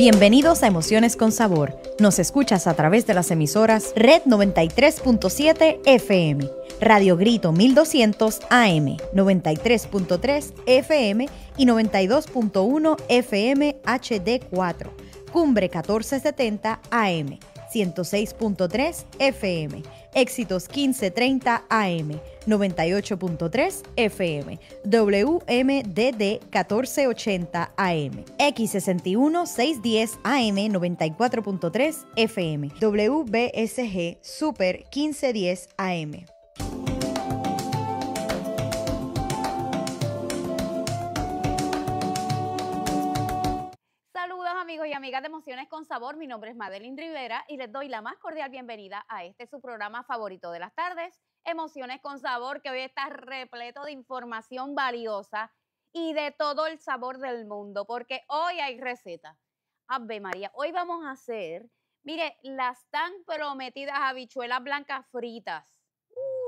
Bienvenidos a Emociones con Sabor. Nos escuchas a través de las emisoras Red 93.7 FM, Radio Grito 1200 AM, 93.3 FM y 92.1 FM HD4, Cumbre 1470 AM, 106.3 FM, Éxitos 1530 AM 98.3 FM, WMDD 1480 AM, X61 610 AM 94.3 FM, WBSG Super 1510 AM. Saludos amigos y amigas de Emociones con Sabor, mi nombre es Madeline Rivera y les doy la más cordial bienvenida a este su programa favorito de las tardes, Emociones con Sabor, que hoy está repleto de información valiosa y de todo el sabor del mundo, porque hoy hay receta. Ave María, hoy vamos a hacer, mire, las tan prometidas habichuelas blancas fritas.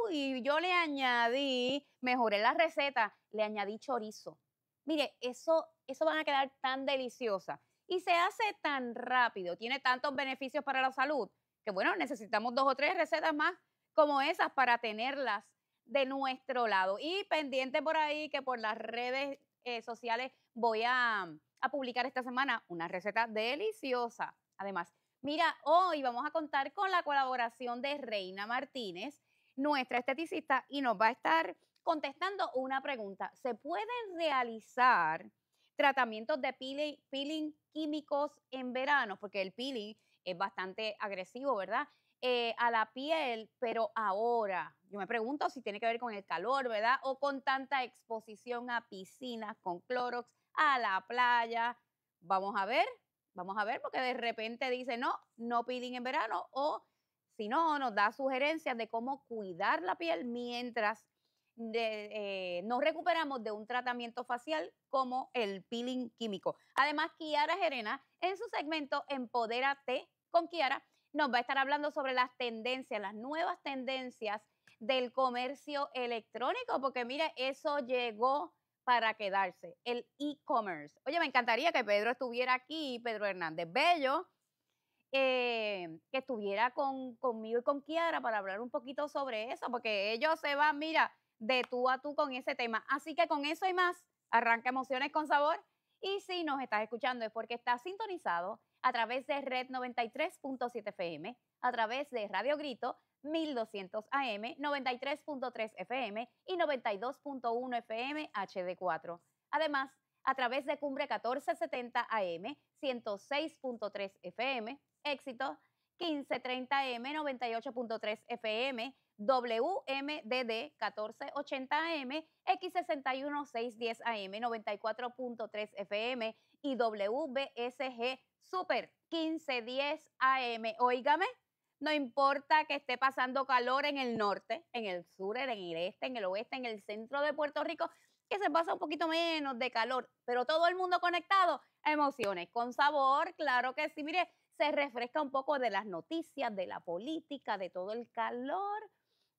Uy, yo le añadí, mejoré la receta, le añadí chorizo. Mire, eso, eso van a quedar tan deliciosas y se hace tan rápido, tiene tantos beneficios para la salud, que bueno, necesitamos dos o tres recetas más como esas para tenerlas de nuestro lado. Y pendiente por ahí que por las redes eh, sociales voy mm, a, publicar esta semana una receta deliciosa. Además, mira, hoy vamos a contar con la colaboración de Reina Martínez, nuestra esteticista, y nos va a estar contestando una pregunta. ¿Se pueden realizar tratamientos de peeling químicos en verano? Porque el peeling es bastante agresivo, ¿verdad? Eh, a la piel, pero ahora, yo me pregunto si tiene que ver con el calor, ¿verdad? O con tanta exposición a piscinas, con clorox, a la playa. Vamos a ver, vamos a ver, porque de repente dice, no, no peeling en verano, o si no, nos da sugerencias de cómo cuidar la piel mientras eh, nos recuperamos de un tratamiento facial como el peeling químico. Además, Kiara Gerena, en su segmento Empodérate con Kiara, nos va a estar hablando sobre las tendencias, las nuevas tendencias del comercio electrónico, porque mire, eso llegó para quedarse, el e-commerce. Oye, me encantaría que Pedro estuviera aquí, Pedro Hernández Bello, eh, que estuviera conmigo y con Kiara para hablar un poquito sobre eso, porque ellos se van, mira, de tú a tú con ese tema. Así que con eso y más, arranca Emociones con Sabor. Y si nos estás escuchando es porque estás sintonizado a través de Red 93.7 FM, a través de Radio Grito 1200 AM, 93.3 FM y 92.1 FM HD4. Además, a través de Cumbre 1470 AM, 106.3 FM, éxito 1530 AM, 98.3 FM, WMDD 1480 AM, X61 610AM, 94.3 FM y WBSG Super 1510 AM. Óigame, no importa que esté pasando calor en el norte, en el sur, en el este, en el oeste, en el centro de Puerto Rico, que se pasa un poquito menos de calor, pero todo el mundo conectado, emociones con sabor, claro que sí. Mire, se refresca un poco de las noticias, de la política, de todo el calor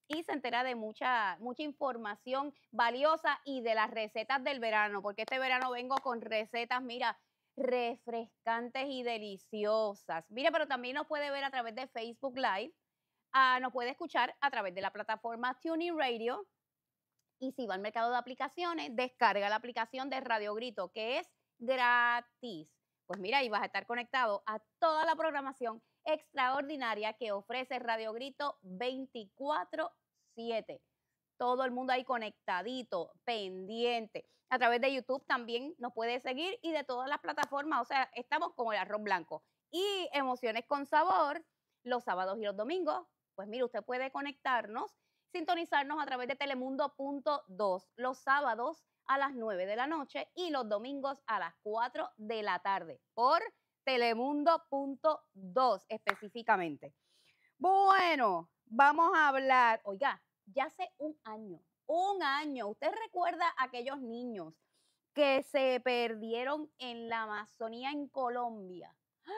y se entera de mucha, mucha información valiosa y de las recetas del verano, porque este verano vengo con recetas, mira, refrescantes y deliciosas. Mira, pero también nos puede ver a través de Facebook Live, ah, nos puede escuchar a través de la plataforma Tuning Radio. Y si va al mercado de aplicaciones, descarga la aplicación de Radio Grito, que es gratis. Pues mira, ahí vas a estar conectado a toda la programación extraordinaria que ofrece Radio Grito 24-7 todo el mundo ahí conectadito, pendiente. A través de YouTube también nos puede seguir y de todas las plataformas, o sea, estamos como el arroz blanco. Y emociones con sabor, los sábados y los domingos, pues mire, usted puede conectarnos, sintonizarnos a través de telemundo.2 los sábados a las 9 de la noche y los domingos a las 4 de la tarde por telemundo.2 específicamente. Bueno, vamos a hablar, oiga, ya hace un año, un año, usted recuerda a aquellos niños que se perdieron en la Amazonía en Colombia.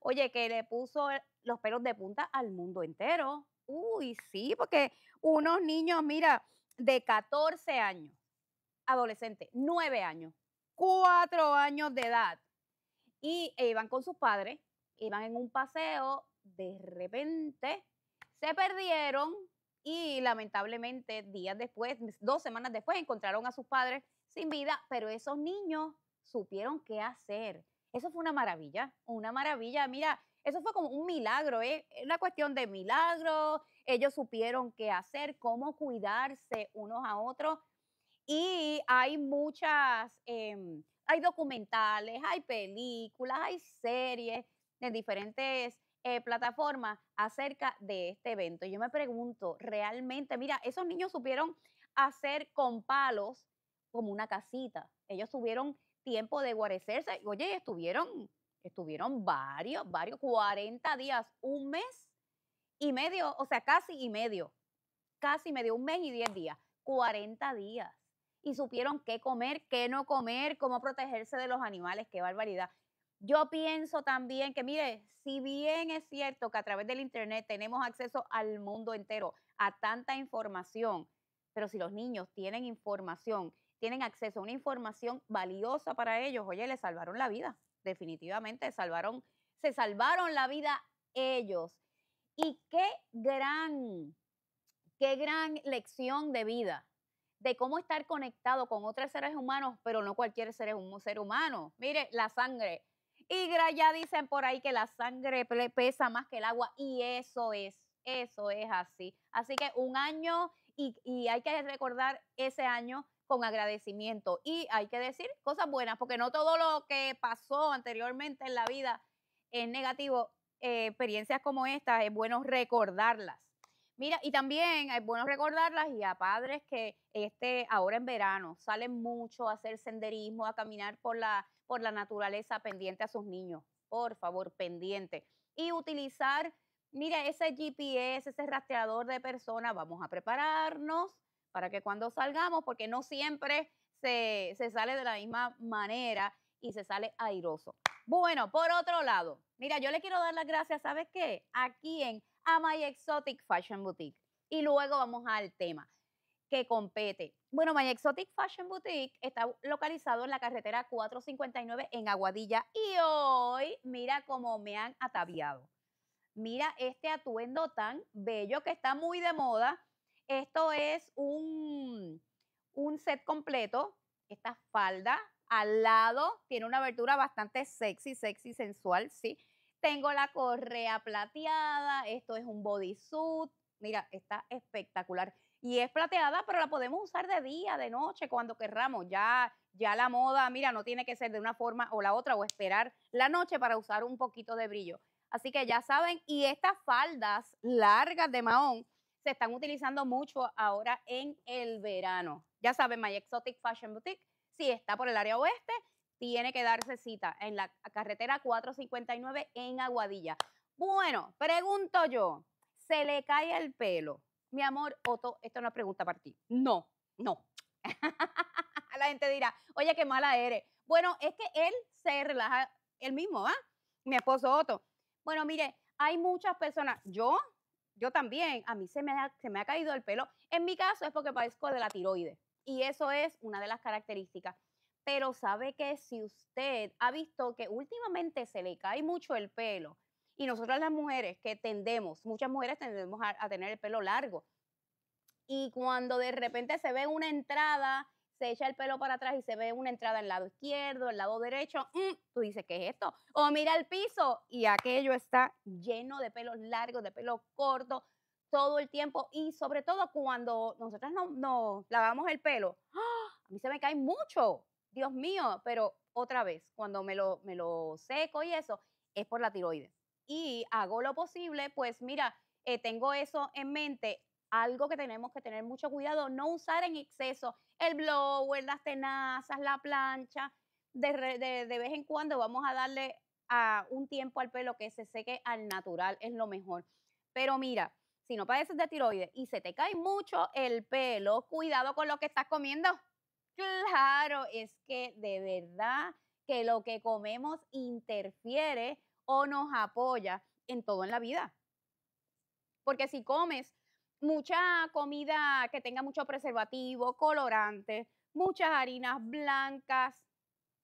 Oye, que le puso los pelos de punta al mundo entero. Uy, sí, porque unos niños, mira, de 14 años, adolescentes, 9 años, 4 años de edad, y iban con sus padres, iban en un paseo, de repente se perdieron, y lamentablemente días después, dos semanas después, encontraron a sus padres sin vida, pero esos niños supieron qué hacer. Eso fue una maravilla, una maravilla. Mira, eso fue como un milagro, ¿eh? una cuestión de milagro. Ellos supieron qué hacer, cómo cuidarse unos a otros. Y hay muchas, em, hay documentales, hay películas, hay series de diferentes eh, plataforma acerca de este evento. Yo me pregunto, realmente, mira, esos niños supieron hacer con palos como una casita. Ellos tuvieron tiempo de guarecerse. Oye, estuvieron, estuvieron varios, varios, 40 días, un mes y medio, o sea, casi y medio. Casi medio, un mes y 10 días. 40 días. Y supieron qué comer, qué no comer, cómo protegerse de los animales, qué barbaridad. Yo pienso también que, mire, si bien es cierto que a través del Internet tenemos acceso al mundo entero, a tanta información, pero si los niños tienen información, tienen acceso a una información valiosa para ellos, oye, les salvaron la vida, definitivamente salvaron, se salvaron la vida ellos. Y qué gran, qué gran lección de vida, de cómo estar conectado con otros seres humanos, pero no cualquier ser, un ser humano. Mire, la sangre, y ya dicen por ahí que la sangre pesa más que el agua y eso es, eso es así. Así que un año y, hay que recordar ese año con agradecimiento y hay que decir cosas buenas, porque no todo lo que pasó anteriormente en la vida es negativo. Eh, experiencias como estas es bueno recordarlas. Mira, y también es bueno recordarlas y a padres que este, ahora en verano salen mucho a hacer senderismo, a caminar por la por la naturaleza pendiente a sus niños, por favor, pendiente. Y utilizar, mira, ese GPS, ese rastreador de personas, vamos a prepararnos para que cuando salgamos, porque no siempre se, sale de la misma manera y se sale airoso. Bueno, por otro lado, mira, yo le quiero dar las gracias, ¿sabes qué? Aquí en Amay Exotic Fashion Boutique. Y luego vamos al tema que compete. Bueno, My Exotic Fashion Boutique está localizado en la carretera 459 en Aguadilla y hoy mira cómo me han ataviado. Mira este atuendo tan bello que está muy de moda. Esto es un, un set completo. Esta falda al lado tiene una abertura bastante sexy, sexy, sensual, sí. Tengo la correa plateada, esto es un bodysuit. Mira, está espectacular y es plateada, pero la podemos usar de día, de noche, cuando querramos. Ya, ya la moda, mira, no tiene que ser de una forma o la otra o esperar la noche para usar un poquito de brillo. Así que ya saben, y estas faldas largas de mahón se están utilizando mucho ahora en el verano. Ya saben, My Exotic Fashion Boutique, si está por el área oeste, tiene que darse cita en la carretera 459 en Aguadilla. Bueno, pregunto yo, ¿se le cae el pelo? Mi amor, Otto, esta es una pregunta para ti. No, no. la gente dirá, oye, qué mala eres. Bueno, es que él se relaja él mismo, ¿va? ¿ah? Mi esposo Otto. Bueno, mire, hay muchas personas, yo, yo también, a mí se me, ha, se me ha caído el pelo. En mi caso es porque padezco de la tiroides y eso es una de las características. Pero sabe que si usted ha visto que últimamente se le cae mucho el pelo, y nosotras las mujeres que tendemos, muchas mujeres tendemos a, tener el pelo largo. Y cuando de repente se ve una entrada, se echa el pelo para atrás y se ve una entrada el lado izquierdo, el lado derecho, mm, tú dices, ¿qué es esto? O mira el piso y aquello está lleno de pelos largos, de pelos cortos, todo el tiempo y sobre todo cuando nosotras nos lavamos el pelo, ¡ah! a mí se me cae mucho, Dios mío, pero otra vez, cuando me lo, me lo seco y eso, es por la tiroides y hago lo posible, pues mira, eh, tengo eso en mente. Algo que tenemos que tener mucho cuidado, no usar en exceso el blower, las tenazas, la plancha. De, vez en cuando vamos a darle a un tiempo al pelo que se seque al natural, es lo mejor. Pero mira, si no padeces de tiroides y se te cae mucho el pelo, cuidado con lo que estás comiendo. Claro, es que de verdad que lo que comemos interfiere o nos apoya en todo en la vida. Porque si comes mucha comida que tenga mucho preservativo, colorante, muchas harinas blancas,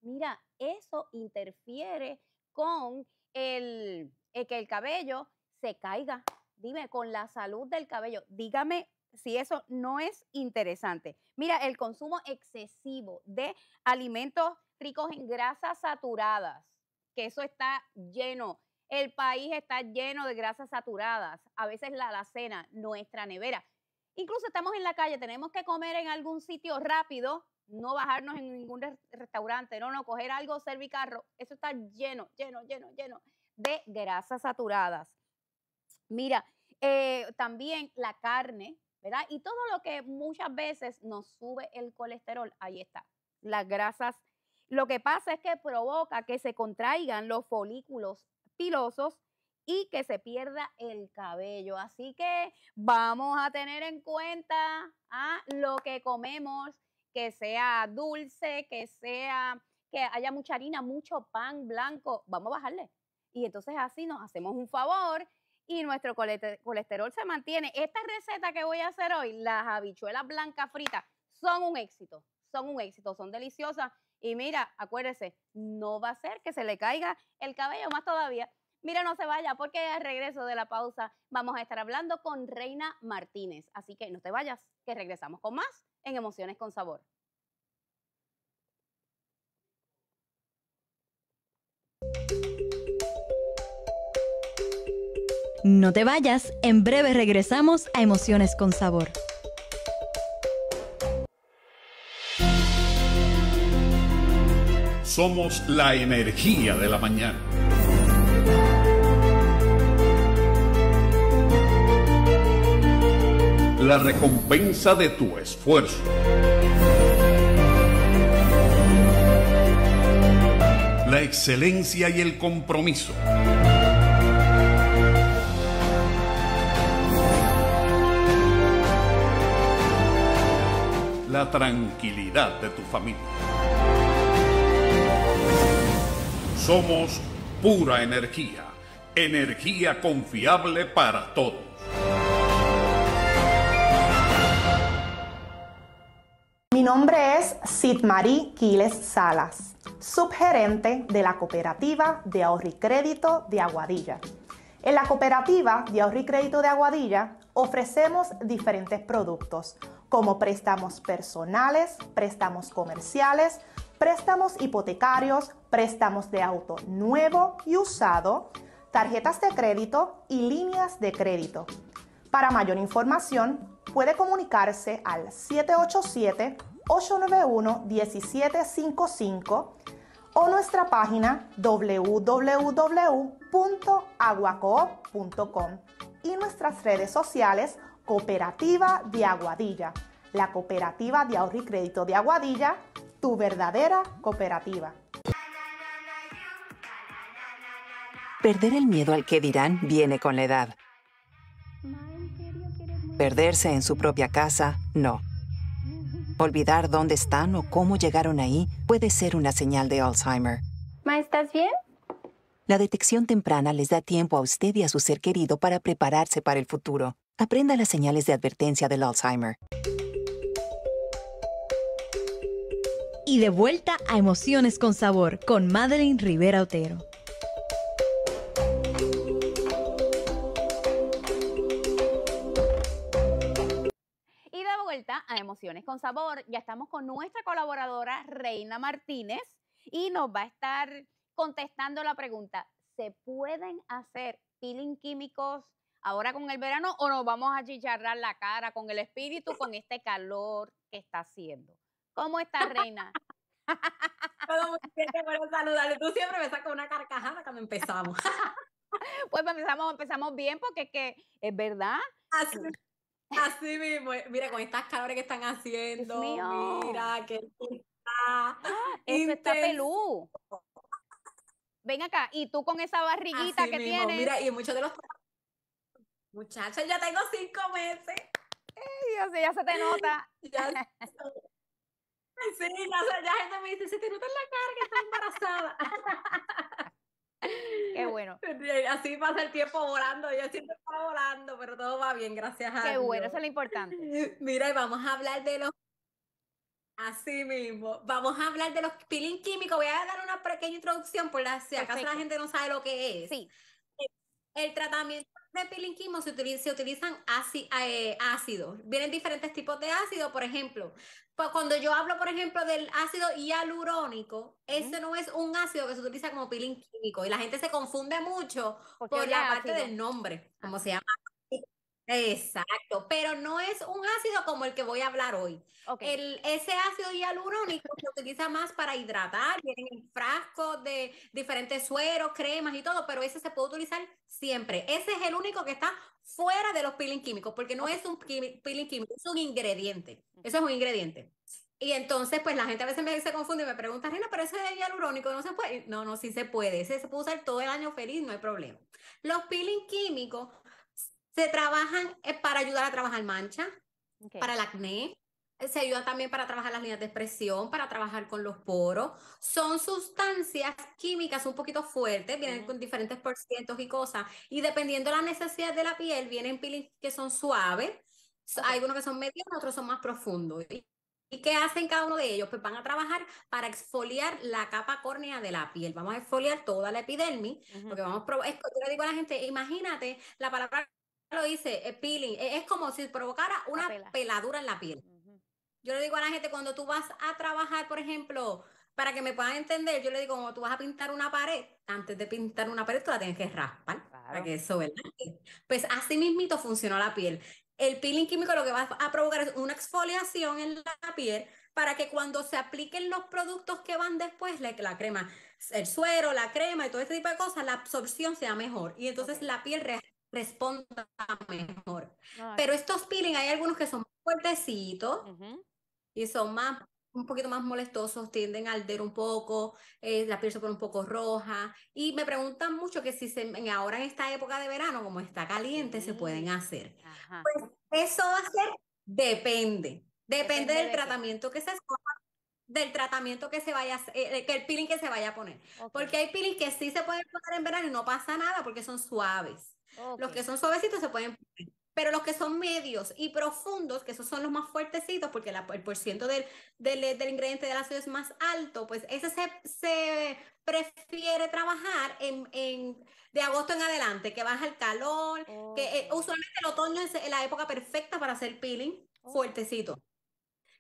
mira, eso interfiere con el, el eh, que el cabello se caiga. Dime, con la salud del cabello, dígame si eso no es interesante. Mira, el consumo excesivo de alimentos ricos en grasas saturadas que eso está lleno. El país está lleno de grasas saturadas, a veces la alacena, nuestra nevera. Incluso estamos en la calle, tenemos que comer en algún sitio rápido, no bajarnos en ningún restaurante, no, no, coger algo, carro, Eso está lleno, lleno, lleno, lleno de grasas saturadas. Mira, eh, también la carne, ¿verdad? Y todo lo que muchas veces nos sube el colesterol, ahí está, las grasas lo que pasa es que provoca que se contraigan los folículos pilosos y que se pierda el cabello. Así que vamos a tener en cuenta a ah, lo que comemos, que sea dulce, que sea que haya mucha harina, mucho pan blanco. Vamos a bajarle. Y entonces así nos hacemos un favor y nuestro colesterol se mantiene. Esta receta que voy a hacer hoy, las habichuelas blancas fritas, son un éxito. Son un éxito, son deliciosas y mira, acuérdese, no va a ser que se le caiga el cabello más todavía. Mira, no se vaya porque al regreso de la pausa vamos a estar hablando con Reina Martínez. Así que no te vayas, que regresamos con más en Emociones con Sabor. No te vayas, en breve regresamos a Emociones con Sabor. Somos la energía de la mañana. La recompensa de tu esfuerzo. La excelencia y el compromiso. la tranquilidad de tu familia. Somos pura energía, energía confiable para todos. Mi nombre es Sidmarie Quiles Salas, subgerente de la cooperativa de ahorro y crédito de Aguadilla. En la cooperativa de ahorro y crédito de Aguadilla ofrecemos diferentes productos como préstamos personales, préstamos comerciales, préstamos hipotecarios, préstamos de auto nuevo y usado, tarjetas de crédito y líneas de crédito. Para mayor información, puede comunicarse al 787-891-1755 o nuestra página www.aguacoop.com y nuestras redes sociales Cooperativa de Aguadilla, la Cooperativa de Ahorro y Crédito de Aguadilla, tu verdadera cooperativa. Perder el miedo al que dirán viene con la edad. Perderse en su propia casa, no. Olvidar dónde están o cómo llegaron ahí puede ser una señal de Alzheimer. Ma, ¿estás bien? La detección temprana les da tiempo a usted y a su ser querido para prepararse para el futuro. Aprenda las señales de advertencia del Alzheimer. y de vuelta a Emociones con Sabor con Madeline Rivera Otero. Y de vuelta a Emociones con Sabor, ya estamos con nuestra colaboradora Reina Martínez y nos va a estar contestando la pregunta, ¿se pueden hacer peeling químicos ahora con el verano o nos vamos a chicharrar la cara con el espíritu con este calor que está haciendo? ¿Cómo está reina? Todo muy bien, Tú siempre me sacas una carcajada cuando empezamos. pues empezamos, empezamos bien porque es que es verdad. Así, mismo. Pues, mira, con estas calores que están haciendo. Mira, qué está. Eso está pelú. Ven acá, y tú con esa barriguita que mismo. tienes. Mira, y muchos de los. Muchachos, ya tengo cinco meses. Dios, ya se te nota. Ya. Sí, la o gente me dice, si te nota en la que estás embarazada. Qué bueno. Así pasa el tiempo volando, yo siempre estaba volando, pero todo va bien, gracias a Dios. Qué bueno, eso es lo importante. Mira, y vamos a hablar de los... Así mismo, vamos a hablar de los peelings químicos, voy a dar una pequeña introducción por la, si acaso la gente no sabe lo que es. Sí. El tratamiento de pilinquismo se, utiliza, se utilizan eh, ácidos. Vienen diferentes tipos de ácido, por ejemplo. Pues, cuando yo hablo, por ejemplo, del ácido hialurónico, ese no es un ácido que se utiliza como peeling químico y la gente se confunde mucho por la parte del nombre, como ah. se llama Exacto, pero no es un ácido como el que voy a hablar hoy. El, ese ácido hialurónico se utiliza más para hidratar, vienen en frascos de diferentes sueros, cremas y todo, pero ese se puede utilizar siempre. Ese es el único que está fuera de los peeling químicos, porque no es un peeling químico, es un ingrediente. Eso es un ingrediente. Y entonces, pues la gente a veces me, se confunde y me pregunta, Reina, pero ese es hialurónico no se puede. No, no, sí se puede. Ese se puede usar todo el año feliz, no hay problema. Los peeling químicos se trabajan eh, para ayudar a trabajar mancha, para el acné, eh, se ayuda también para trabajar las líneas de expresión, para trabajar con los poros. Son sustancias químicas un poquito fuertes, vienen con diferentes por y cosas. Y dependiendo de la necesidad de la piel, vienen peelings que son suaves. Hay unos que son medios, otros son más profundos. ¿Y, qué hacen cada uno de ellos? Pues van a trabajar para exfoliar la capa córnea de la piel. Vamos a exfoliar toda la epidermis. Porque vamos a probar es, yo le digo a la gente, imagínate la palabra lo dice, el eh, peeling. E, es como si provocara una peladura en la piel. Yo le digo a la gente, cuando tú vas a trabajar, por ejemplo, para que me puedan entender, yo le digo, como tú vas a pintar una pared, antes de pintar una pared, tú la tienes que raspar. Para que eso, ¿verdad? Eh, pues así mismito funcionó la piel. El peeling químico lo que va a provocar es una exfoliación en la piel para que cuando se apliquen los productos que van después, la, crema, el suero, la crema y todo este tipo de cosas, la absorción sea mejor. Y entonces la piel reacciona responda mejor. Pero estos peeling hay algunos que son fuertecitos y son más un poquito más molestosos, tienden a arder un poco, eh, la piel se pone un poco roja. Y me preguntan mucho que si se, ahora en esta época de verano, como está caliente, se pueden hacer. Pues eso va a ser, depende. Depende, del tratamiento que se del tratamiento que se vaya, eh, que el peeling que se vaya a poner. Porque hay peelings que sí se pueden poner en verano y no pasa nada porque son suaves. Los que son suavecitos se pueden Pero los que son medios y profundos, que esos son los más fuertecitos, porque el porciento del, del, ingrediente del ácido es más alto, pues ese se, prefiere trabajar en, de agosto en adelante, que baja el calor, que eh, usualmente el otoño es la época perfecta para hacer peeling, fuertecito.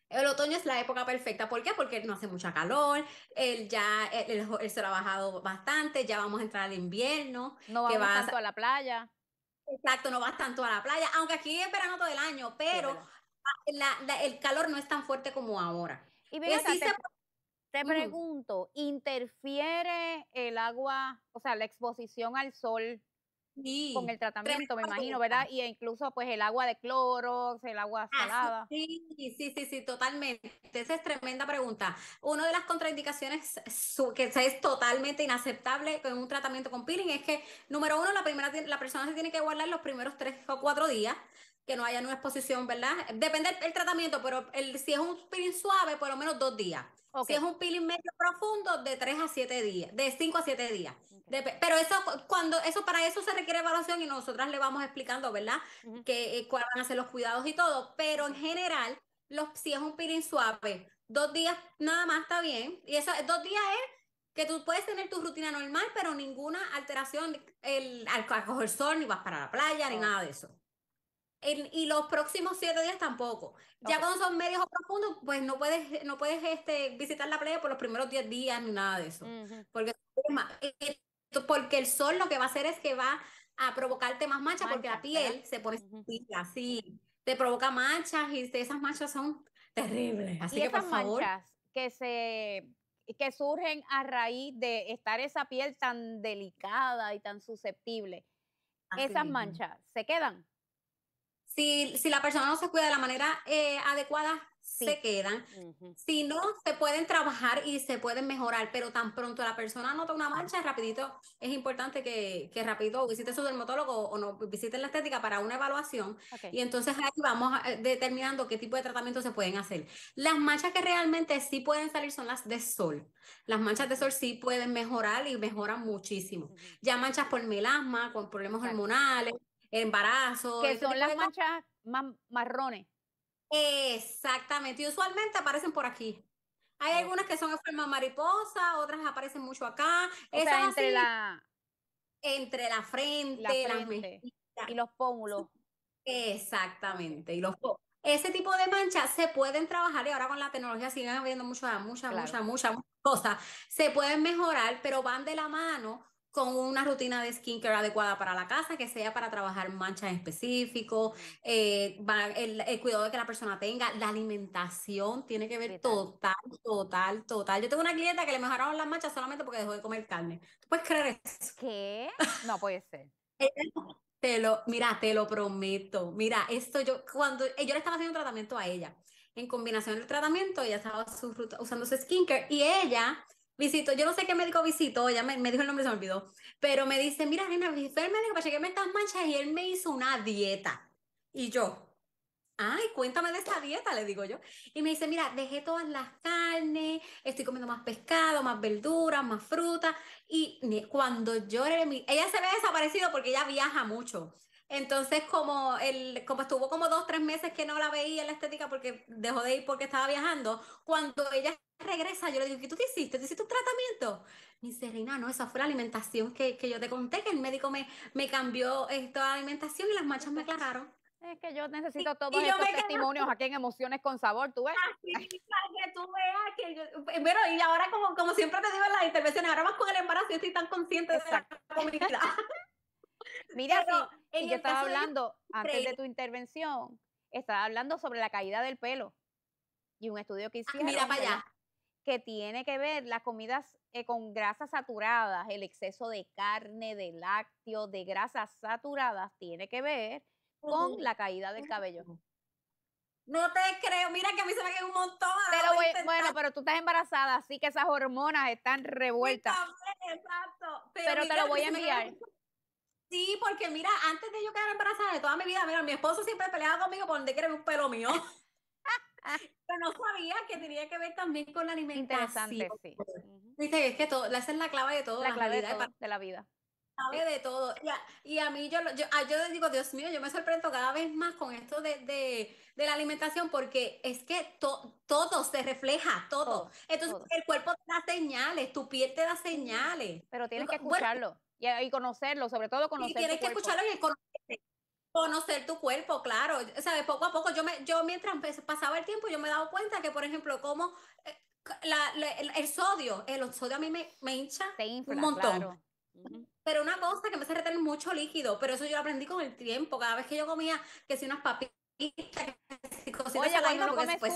El otoño es la época perfecta. ¿Por qué? Porque no hace mucha calor, el ya el, sol ha bajado bastante, ya vamos a entrar al invierno. No vas, tanto a la playa. Exacto, no vas tanto a la playa, aunque aquí es verano todo el año, pero el calor no es tan fuerte como ahora. Y, eh, te, te, pregunto, ¿interfiere el agua, o sea, la exposición al sol con el tratamiento, me imagino, ¿verdad? Y incluso pues el agua de cloro, el agua ah, salada. sí, sí, sí, sí, totalmente. Esa es tremenda pregunta. Una de las contraindicaciones que es totalmente inaceptable con un tratamiento con peeling es que, número uno, la, primera, la persona se tiene que guardar los primeros tres o cuatro días que no haya una exposición, ¿verdad? Depende del tratamiento, pero el, si es un peeling suave, por lo menos dos días. Si es un peeling medio profundo, de 3 a 7 días, de 5 a 7 días. pero eso, cuando, eso, para eso se requiere evaluación y nosotras le vamos explicando, ¿verdad? que, eh, cuáles van a ser los cuidados y todo. Pero en general, los, si es un peeling suave, dos días nada más está bien. Y eso, dos días es que tú puedes tener tu rutina normal, pero ninguna alteración el, al, coger sol, ni vas para la playa, ni nada de eso y los próximos siete días tampoco. Ya cuando son medios o profundos, pues no puedes, no puedes este, visitar la playa por los primeros 10 días ni nada de eso. porque, eh, eh, porque el sol lo que va a hacer es que va a provocarte más manchas, porque la piel se pone así, te provoca manchas y esas manchas son terribles. Así que por favor. que se que surgen a raíz de estar esa piel tan delicada y tan susceptible. esas manchas, ¿se quedan? Si, si la persona no se cuida de la manera eh, adecuada, se quedan. Si no, se pueden trabajar y se pueden mejorar, pero tan pronto la persona nota una mancha, rapidito, es importante que, que rapidito visite su dermatólogo o no visiten la estética para una evaluación. Y entonces ahí vamos eh, determinando qué tipo de tratamiento se pueden hacer. Las manchas que realmente sí pueden salir son las de sol. Las manchas de sol sí pueden mejorar y mejoran muchísimo. Ya manchas por melasma, con problemas hormonales embarazo. Que este son las manchas más marrones. Exactamente, y usualmente aparecen por aquí. Hay algunas que son en forma mariposa, otras aparecen mucho acá. O entre la... Entre la frente, Y los pómulos. Exactamente, y los Ese tipo de manchas se pueden trabajar y ahora con la tecnología siguen habiendo muchas, muchas, muchas, muchas cosas. Se pueden mejorar, pero van de la mano con una rutina de skincare adecuada para la casa, que sea para trabajar manchas específicos, eh, el, el, cuidado que la persona tenga, la alimentación tiene que ver total, total, total. Yo tengo una clienta que le mejoraron las manchas solamente porque dejó de comer carne. ¿Tú puedes creer eso? ¿Qué? No puede ser. te lo, mira, te lo prometo. Mira, esto yo, cuando eh, yo le estaba haciendo un tratamiento a ella, en combinación del tratamiento, ella estaba usando su skincare y ella visito yo no sé qué médico visitó, ya me, dijo el nombre, se me olvidó, pero me dice, mira, Reina, visité el médico para chequearme estas manchas y él me hizo una dieta. Y yo, ay, cuéntame de esta dieta, le digo yo. Y me dice, mira, dejé todas las carnes, estoy comiendo más pescado, más verduras, más fruta. Y cuando lloré, ella se ve desaparecido porque ella viaja mucho. Entonces, como, el, como estuvo como dos, tres meses que no la veía en la estética porque dejó de ir porque estaba viajando, cuando ella regresa, yo le digo, ¿qué tú te hiciste? ¿Te hiciste un tratamiento? Me dice, no, esa fue la alimentación que, que yo te conté, que el médico me, me cambió esta alimentación y las manchas me aclararon. Es que yo necesito todos estos testimonios aquí en Emociones con Sabor, ¿tú ves? Así, que tú veas que yo, eh, bueno, y ahora como, como siempre te digo en las intervenciones, ahora más con el embarazo yo estoy tan consciente de la comunidad. Mira, si, yo estaba hablando, antes de tu intervención, estaba hablando sobre la caída del pelo y un estudio que ah, hicieron. Que tiene que ver las comidas eh, con grasas saturadas, el exceso de carne, de lácteos, de grasas saturadas, tiene que ver con la caída del cabello. No te creo, mira que a mí se me cae un montón. bueno, pero tú estás embarazada, así que esas hormonas están revueltas. exacto. pero te lo voy a enviar. Sí, porque mira, antes de yo quedar embarazada de toda mi vida, mira, mi esposo siempre peleaba conmigo por donde quiere un pelo mío. Pero no sabía que tenía que ver también con la alimentación. Interesante, Dice, es que todo, esa es la clave de todo. La, clave de, todo, de, la vida. Clave de todo. Y a, mí yo, yo, ah, yo digo, Dios mío, yo me sorprendo cada vez más con esto de, de, la alimentación porque es que todo se refleja, todo. Entonces el cuerpo te da señales, tu piel te da señales. Pero tienes que escucharlo. Eh, y, conocerlo, sobre todo conocerlo. Y tienes que escucharlo y Conocer tu cuerpo, claro. O sea, poco a poco, yo, me, yo mientras pasaba el tiempo, yo me he dado cuenta que, por ejemplo, como eh, el, sodio, el sodio a mí me, hincha un montón. Pero una cosa que me hace retener mucho líquido, pero eso yo lo aprendí con el tiempo. Cada vez que yo comía, que si unas papitas,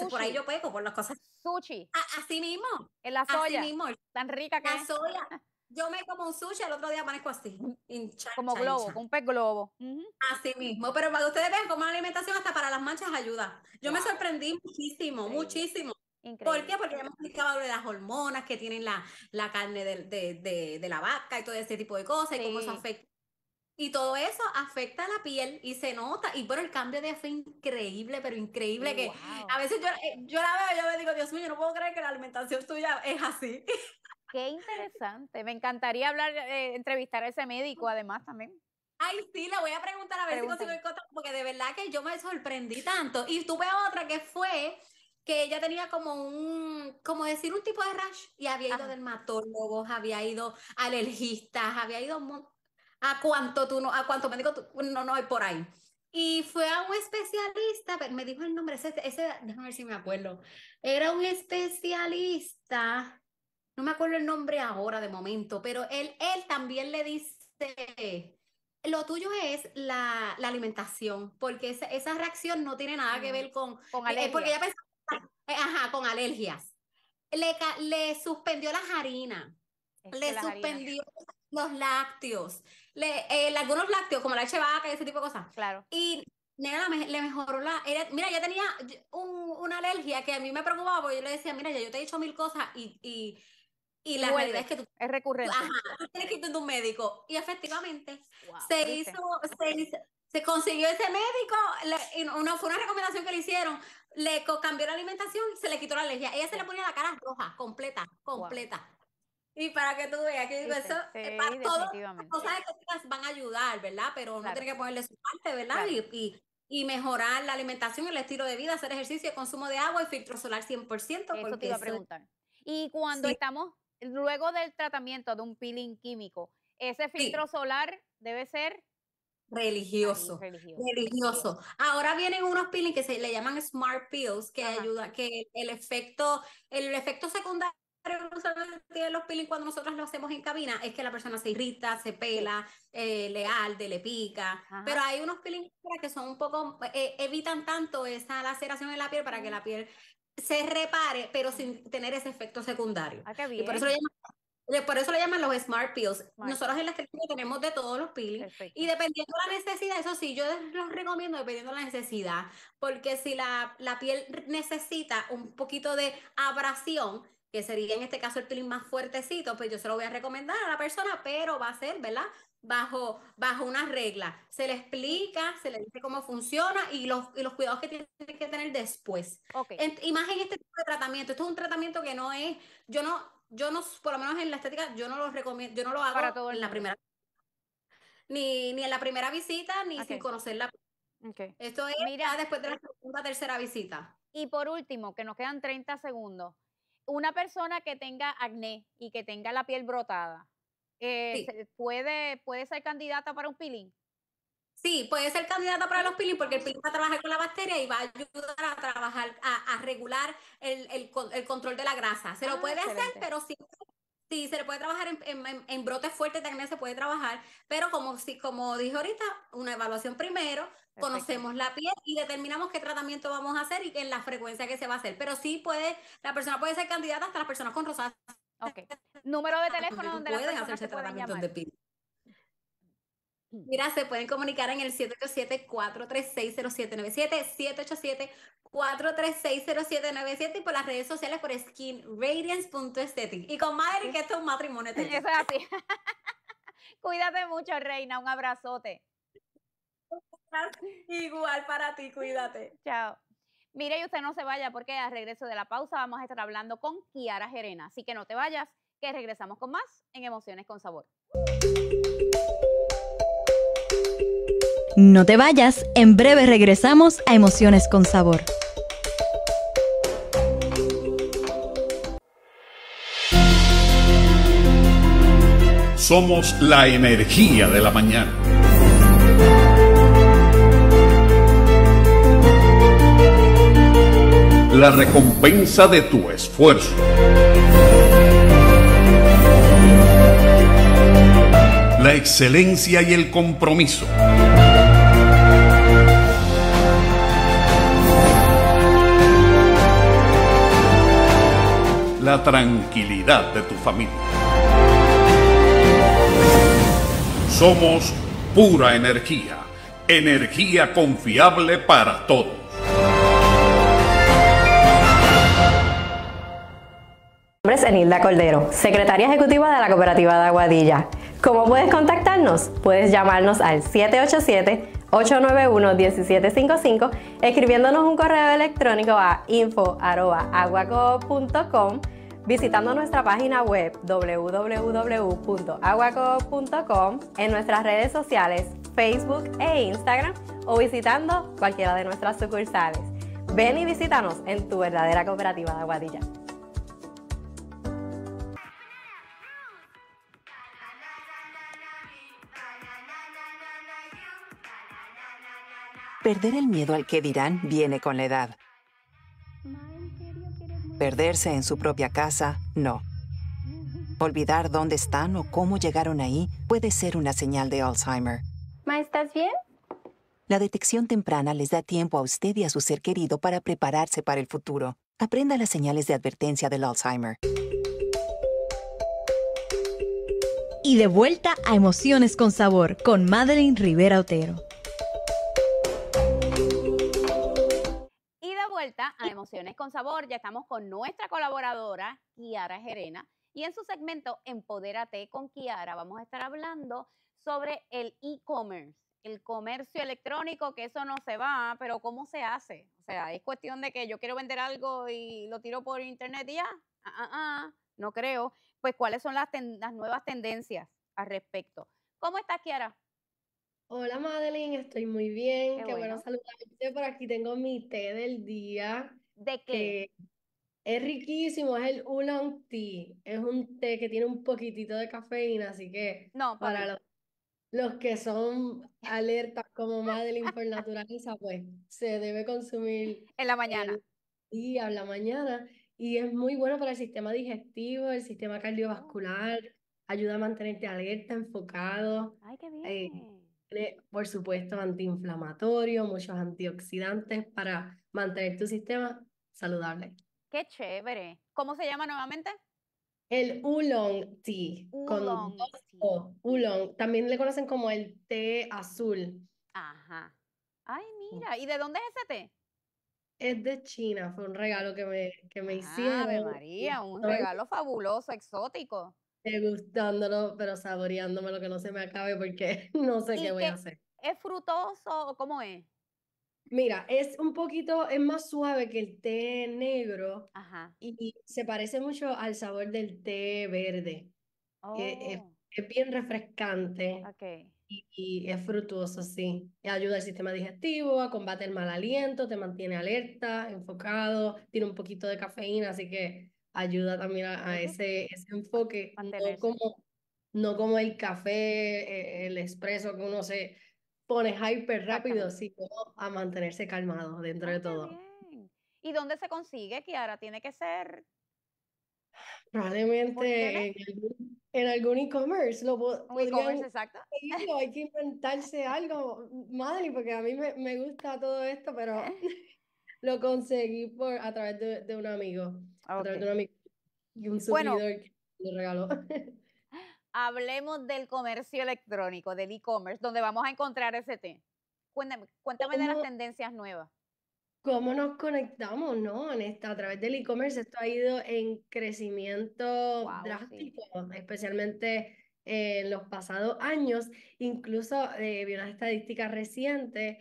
por ahí yo pego por las cosas. Sushi. así mismo. En la soya. Así mismo. Tan rica que La soya. Yo me como un sushi, el otro día amanezco así. como globo, un pez globo. Así mismo. Pero para ustedes ven cómo la alimentación hasta para las manchas ayuda. Yo me sorprendí muchísimo, muchísimo. ¿Por qué? Porque hemos de las hormonas que tienen la, la carne de, de, de, la vaca y todo ese tipo de cosas y cómo eso afecta. Y todo eso afecta a la piel y se nota. Y bueno, el cambio de fe increíble, pero increíble que a veces yo, eh, yo la veo y yo me digo, Dios mío, yo no puedo creer que la alimentación tuya es así. Qué interesante. Me encantaría hablar, eh, entrevistar a ese médico además también. Ay, sí, le voy a preguntar a ver si consigo encontrar, porque de verdad que yo me sorprendí tanto. Y tuve otra que fue que ella tenía como un, como decir, un tipo de rash y había ido a dermatólogos, había ido alergistas, había ido a cuánto tú no, a cuánto médico tú, no, no hay por ahí. Y fue a un especialista, me dijo el nombre, ese, ese, déjame ver si me acuerdo. Era un especialista no me acuerdo el nombre ahora de momento, pero él, él también le dice, lo tuyo es la, la alimentación, porque esa, esa, reacción no tiene nada que mm. ver con... Con eh, eh, alergias. porque ella pensaba, eh, ajá, con alergias. Le, le suspendió las harinas, le suspendió los lácteos, le, algunos lácteos como la leche vaca y ese tipo de cosas. Claro. Y le mejoró la... Era, mira, ya tenía un, una alergia que a mí me preocupaba, porque yo le decía, mira, ya yo te he dicho mil cosas y y la realidad es que tú... Es recurrente. Ajá, tú tienes que ir a un médico. Y efectivamente, se, hizo, se consiguió ese médico, fue una recomendación que le hicieron, le cambió la alimentación y se le quitó la alergia. Ella se le ponía la cara roja, completa, completa. Y para que tú veas, que eso, es eh, para cosas van a ayudar, ¿verdad? Pero uno tiene que ponerle su parte, ¿verdad? Y, y, mejorar la alimentación, el estilo de vida, hacer ejercicio, consumo de agua y filtro solar 100%. Eso te iba a preguntar. Y cuando estamos luego del tratamiento de un peeling químico, ese filtro solar debe ser religioso, religioso, Ahora vienen unos peelings que se le llaman smart peels que ayuda que el efecto el efecto secundario de los peelings cuando nosotros lo hacemos en cabina es que la persona se irrita, se pela, eh, le alde, le pica, pero hay unos peelings que son un poco, eh, evitan tanto esa laceración en la piel para que la piel se repare, pero sin tener ese efecto secundario. Ah, y eh, por eso lo llaman, por eso llaman los smart pills. Nosotros en la clínica tenemos de todos los pills. Y dependiendo de la necesidad, eso sí, yo los recomiendo dependiendo de la necesidad. Porque si la, la piel necesita un poquito de abrasión, que sería en este caso el peeling más fuertecito, pues yo se lo voy a recomendar a la persona, pero va a ser, ¿verdad? bajo, bajo una regla. Se le explica, se le dice cómo funciona y los, y los cuidados que tiene que tener después. y más en este tipo de tratamiento. Esto es un tratamiento que no es, yo no, yo no, por lo menos en la estética, yo no lo recomiendo, yo no lo hago en la primera ni, ni en la primera visita, ni sin conocerla. Okay. Esto es Mira, después de la segunda, tercera visita. Y por último, que nos quedan 30 segundos, una persona que tenga acné y que tenga la piel brotada, eh, puede, puede ser candidata para un pilín. Sí, puede ser candidata para los pilín porque el pilín va a trabajar con la bacteria y va a ayudar a trabajar, a, regular el, el, el, control de la grasa. Se lo ah, puede hacer, pero sí, sí, se le puede trabajar en, brotes fuertes también se puede trabajar, pero como, si, como dije ahorita, una evaluación primero, conocemos la piel y determinamos qué tratamiento vamos a hacer y en la frecuencia que se va a hacer. Pero sí puede, la persona puede ser candidata hasta las personas con rosácea Ok. Número de ah, pues, teléfono donde las personas hacerse se pueden llamar. De Mira, se pueden comunicar en el 787-436-0797, 787-436-0797 y por las redes sociales por skinradiance.esthetic. Y con comadre, que esto es un matrimonio. Eso es así. Cuídate mucho, Reina. Un abrazote. Igual para ti, cuídate. Chao. Mire, y usted no se vaya porque al regreso de la pausa vamos a estar hablando con Kiara Gerena. Así que no te vayas, que regresamos con más en Emociones con Sabor. No te vayas, en breve regresamos a Emociones con Sabor. Somos la energía de la mañana. la recompensa de tu esfuerzo. La excelencia y el compromiso. La tranquilidad de tu familia. Somos pura energía, energía confiable para todos. es Enilda Cordero, secretaria ejecutiva de la Cooperativa de Aguadilla. ¿Cómo puedes contactarnos? Puedes llamarnos al 787-891-1755 escribiéndonos un correo electrónico a info.aguaco.com visitando nuestra página web www.aguaco.com, en nuestras redes sociales Facebook e Instagram o visitando cualquiera de nuestras sucursales. Ven y visítanos en tu verdadera cooperativa de Aguadilla. Perder el miedo al que dirán viene con la edad. Perderse en su propia casa, no. Olvidar dónde están o cómo llegaron ahí puede ser una señal de Alzheimer. Ma, ¿estás bien? La detección temprana les da tiempo a usted y a su ser querido para prepararse para el futuro. Aprenda las señales de advertencia del Alzheimer. Y de vuelta a Emociones con Sabor con Madeline Rivera Otero. a Emociones con Sabor. Ya estamos con nuestra colaboradora, Kiara Gerena. Y en su segmento Empodérate con Kiara vamos a estar hablando sobre el e-commerce, el comercio electrónico, que eso no se va, pero ¿cómo se hace? O sea, es cuestión de que yo quiero vender algo y lo tiro por internet ya, ah, ah, ah, no creo. Pues, ¿cuáles son las, las nuevas tendencias al respecto? ¿Cómo estás, Kiara? Hola Madeline, estoy muy bien, Qué bueno saludarte. Por aquí tengo mi té del día, ¿De qué? que es riquísimo, es el oolong tea. Es un té que tiene un poquitito de cafeína, así que para los, que son alertas como Madeline por naturaleza, pues se debe consumir En la mañana. el a la mañana. Y es muy bueno para el sistema digestivo, el sistema cardiovascular, ayuda a mantenerte alerta, enfocado. ay, qué eh, bien. Tiene, por supuesto, antiinflamatorio, muchos antioxidantes para mantener tu sistema saludable. ¡Qué chévere! ¿Cómo se llama nuevamente? El oolong tea. con Oolong. También le conocen como el té azul. Ajá. Ay, mm. mira. ¿Y de dónde es ese té? Es de China. Fue un regalo que me, que me hicieron. María! Un regalo fabuloso, exótico gustándolo, pero saboreándome lo que no se me acabe porque no sé qué voy a hacer. ¿Es frutoso o cómo es? Mira, es un poquito, es más suave que el té negro y se parece mucho al sabor del té verde. Oh. es, bien refrescante y, es frutuoso, sí. Ayuda al sistema digestivo, combate el mal aliento, te mantiene alerta, enfocado, tiene un poquito de cafeína, así que ayuda también a, ese, ese, enfoque, no como, no como el café, e, el expreso que uno se pone hyper rápido, sino a mantenerse calmado dentro ah, de todo. ¿Y dónde se consigue, Kiara? Tiene que ser... Probablemente en algún e-commerce lo Un e e-commerce exacto. Hay que inventarse algo, madre, porque a mí me gusta todo esto, pero lo conseguí por, a través de, un amigo. Ah, a través de un amigo y un bueno, subidor que me regaló. Hablemos del comercio electrónico, del e-commerce, donde vamos a encontrar ese té. Cuéntame, cuéntame de las tendencias nuevas. ¿Cómo nos conectamos, no? En esta, a través del e-commerce esto ha ido en crecimiento drástico, especialmente en los pasados años. Incluso eh, vi unas estadísticas recientes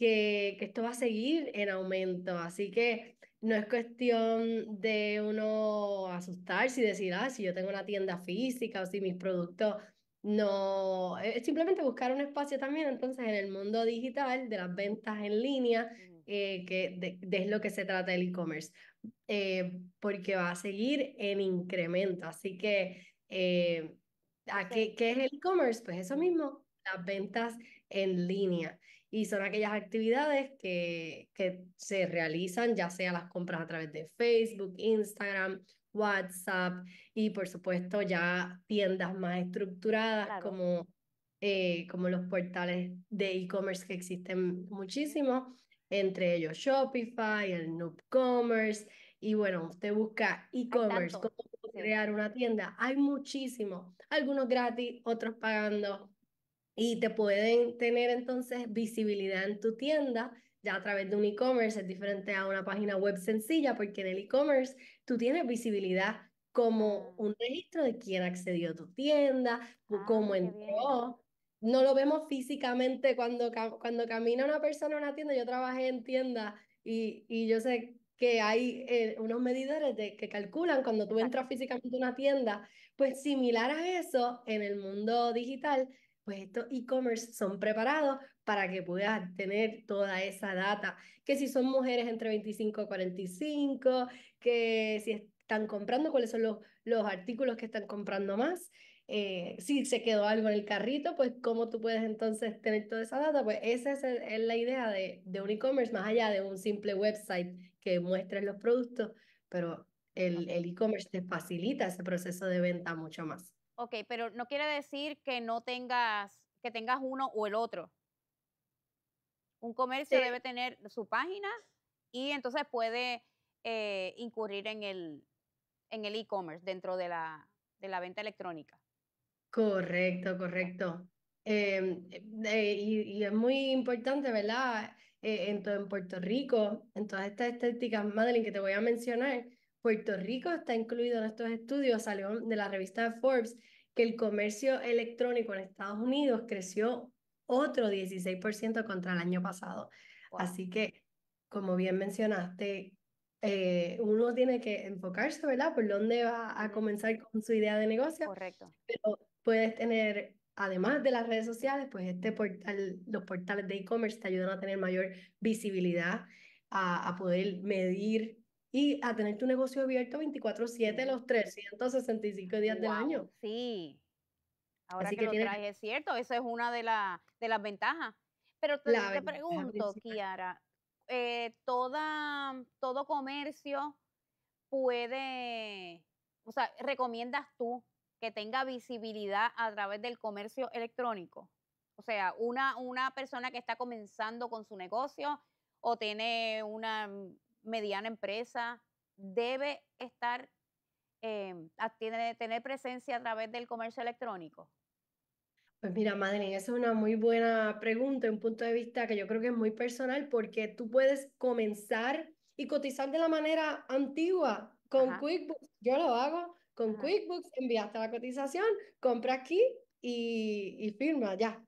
que, esto va a seguir en aumento, así que no es cuestión de uno asustarse y decir, ah, si yo tengo una tienda física o si mis productos no, eh, es simplemente buscar un espacio también entonces en el mundo digital de las ventas en línea, eh, que de, es lo que se trata el e-commerce, eh, porque va a seguir en incremento. Así que, qué es el e-commerce? Pues eso mismo, las ventas en línea y son aquellas actividades que, que se realizan, ya sea las compras a través de Facebook, Instagram, WhatsApp y por supuesto ya tiendas más estructuradas como, eh, como los portales de e-commerce que existen muchísimo, entre ellos Shopify, el Noob Commerce y bueno, usted busca e-commerce, cómo crear una tienda, hay muchísimos, algunos gratis, otros pagando, y te pueden tener entonces visibilidad en tu tienda ya a través de un e-commerce, es diferente a una página web sencilla porque en el e-commerce tú tienes visibilidad como un registro de quién accedió a tu tienda, Como cómo ah, entró. No lo vemos físicamente cuando, cuando camina una persona a una tienda. Yo trabajé en tiendas y, yo sé que hay eh, unos medidores que calculan cuando tú entras físicamente a una tienda. Pues similar a eso, en el mundo digital pues estos e-commerce son preparados para que puedas tener toda esa data, que si son mujeres entre 25 y 45, que si están comprando, cuáles son los, artículos que están comprando más, eh, si se quedó algo en el carrito, pues cómo tú puedes entonces tener toda esa data, pues esa es, la idea de, un e-commerce, más allá de un simple website que muestre los productos, pero el e-commerce te facilita ese proceso de venta mucho más. Ok, pero no quiere decir que no tengas, que tengas uno o el otro. Un comercio debe tener su página y entonces puede eh, incurrir en el en el e-commerce dentro de la, de la venta electrónica. Correcto, correcto. Em, eh, y, es muy importante, ¿verdad? Eh, en, en, Puerto Rico, en todas estas estéticas, Madeline, que te voy a mencionar, Puerto Rico está incluido en estos estudios, salió de la revista Forbes que el comercio electrónico en Estados Unidos creció otro 16% contra el año pasado. Así que, como bien mencionaste, eh, uno tiene que enfocarse, ¿verdad? Por dónde va a comenzar con su idea de negocio. Correcto. Pero puedes tener, además de las redes sociales, pues este los portales de e-commerce te ayudan a tener mayor visibilidad, a poder medir y a tener tu negocio abierto 24/7 los 365 días del año. Sí. Ahora que, lo es cierto, esa es una de, de las ventajas. Pero te, pregunto, Kiara, eh, toda, todo comercio puede, o sea, ¿recomiendas tú que tenga visibilidad a través del comercio electrónico? O sea, una, una persona que está comenzando con su negocio o tiene una, mediana empresa, debe estar, em, tiene, tener presencia a través del comercio electrónico? Pues mira, Madeline, esa es una muy buena pregunta, un punto de vista que yo creo que es muy personal porque tú puedes comenzar y cotizar de la manera antigua con QuickBooks. Yo lo hago con QuickBooks, enviaste la cotización, compra aquí y, firma ya.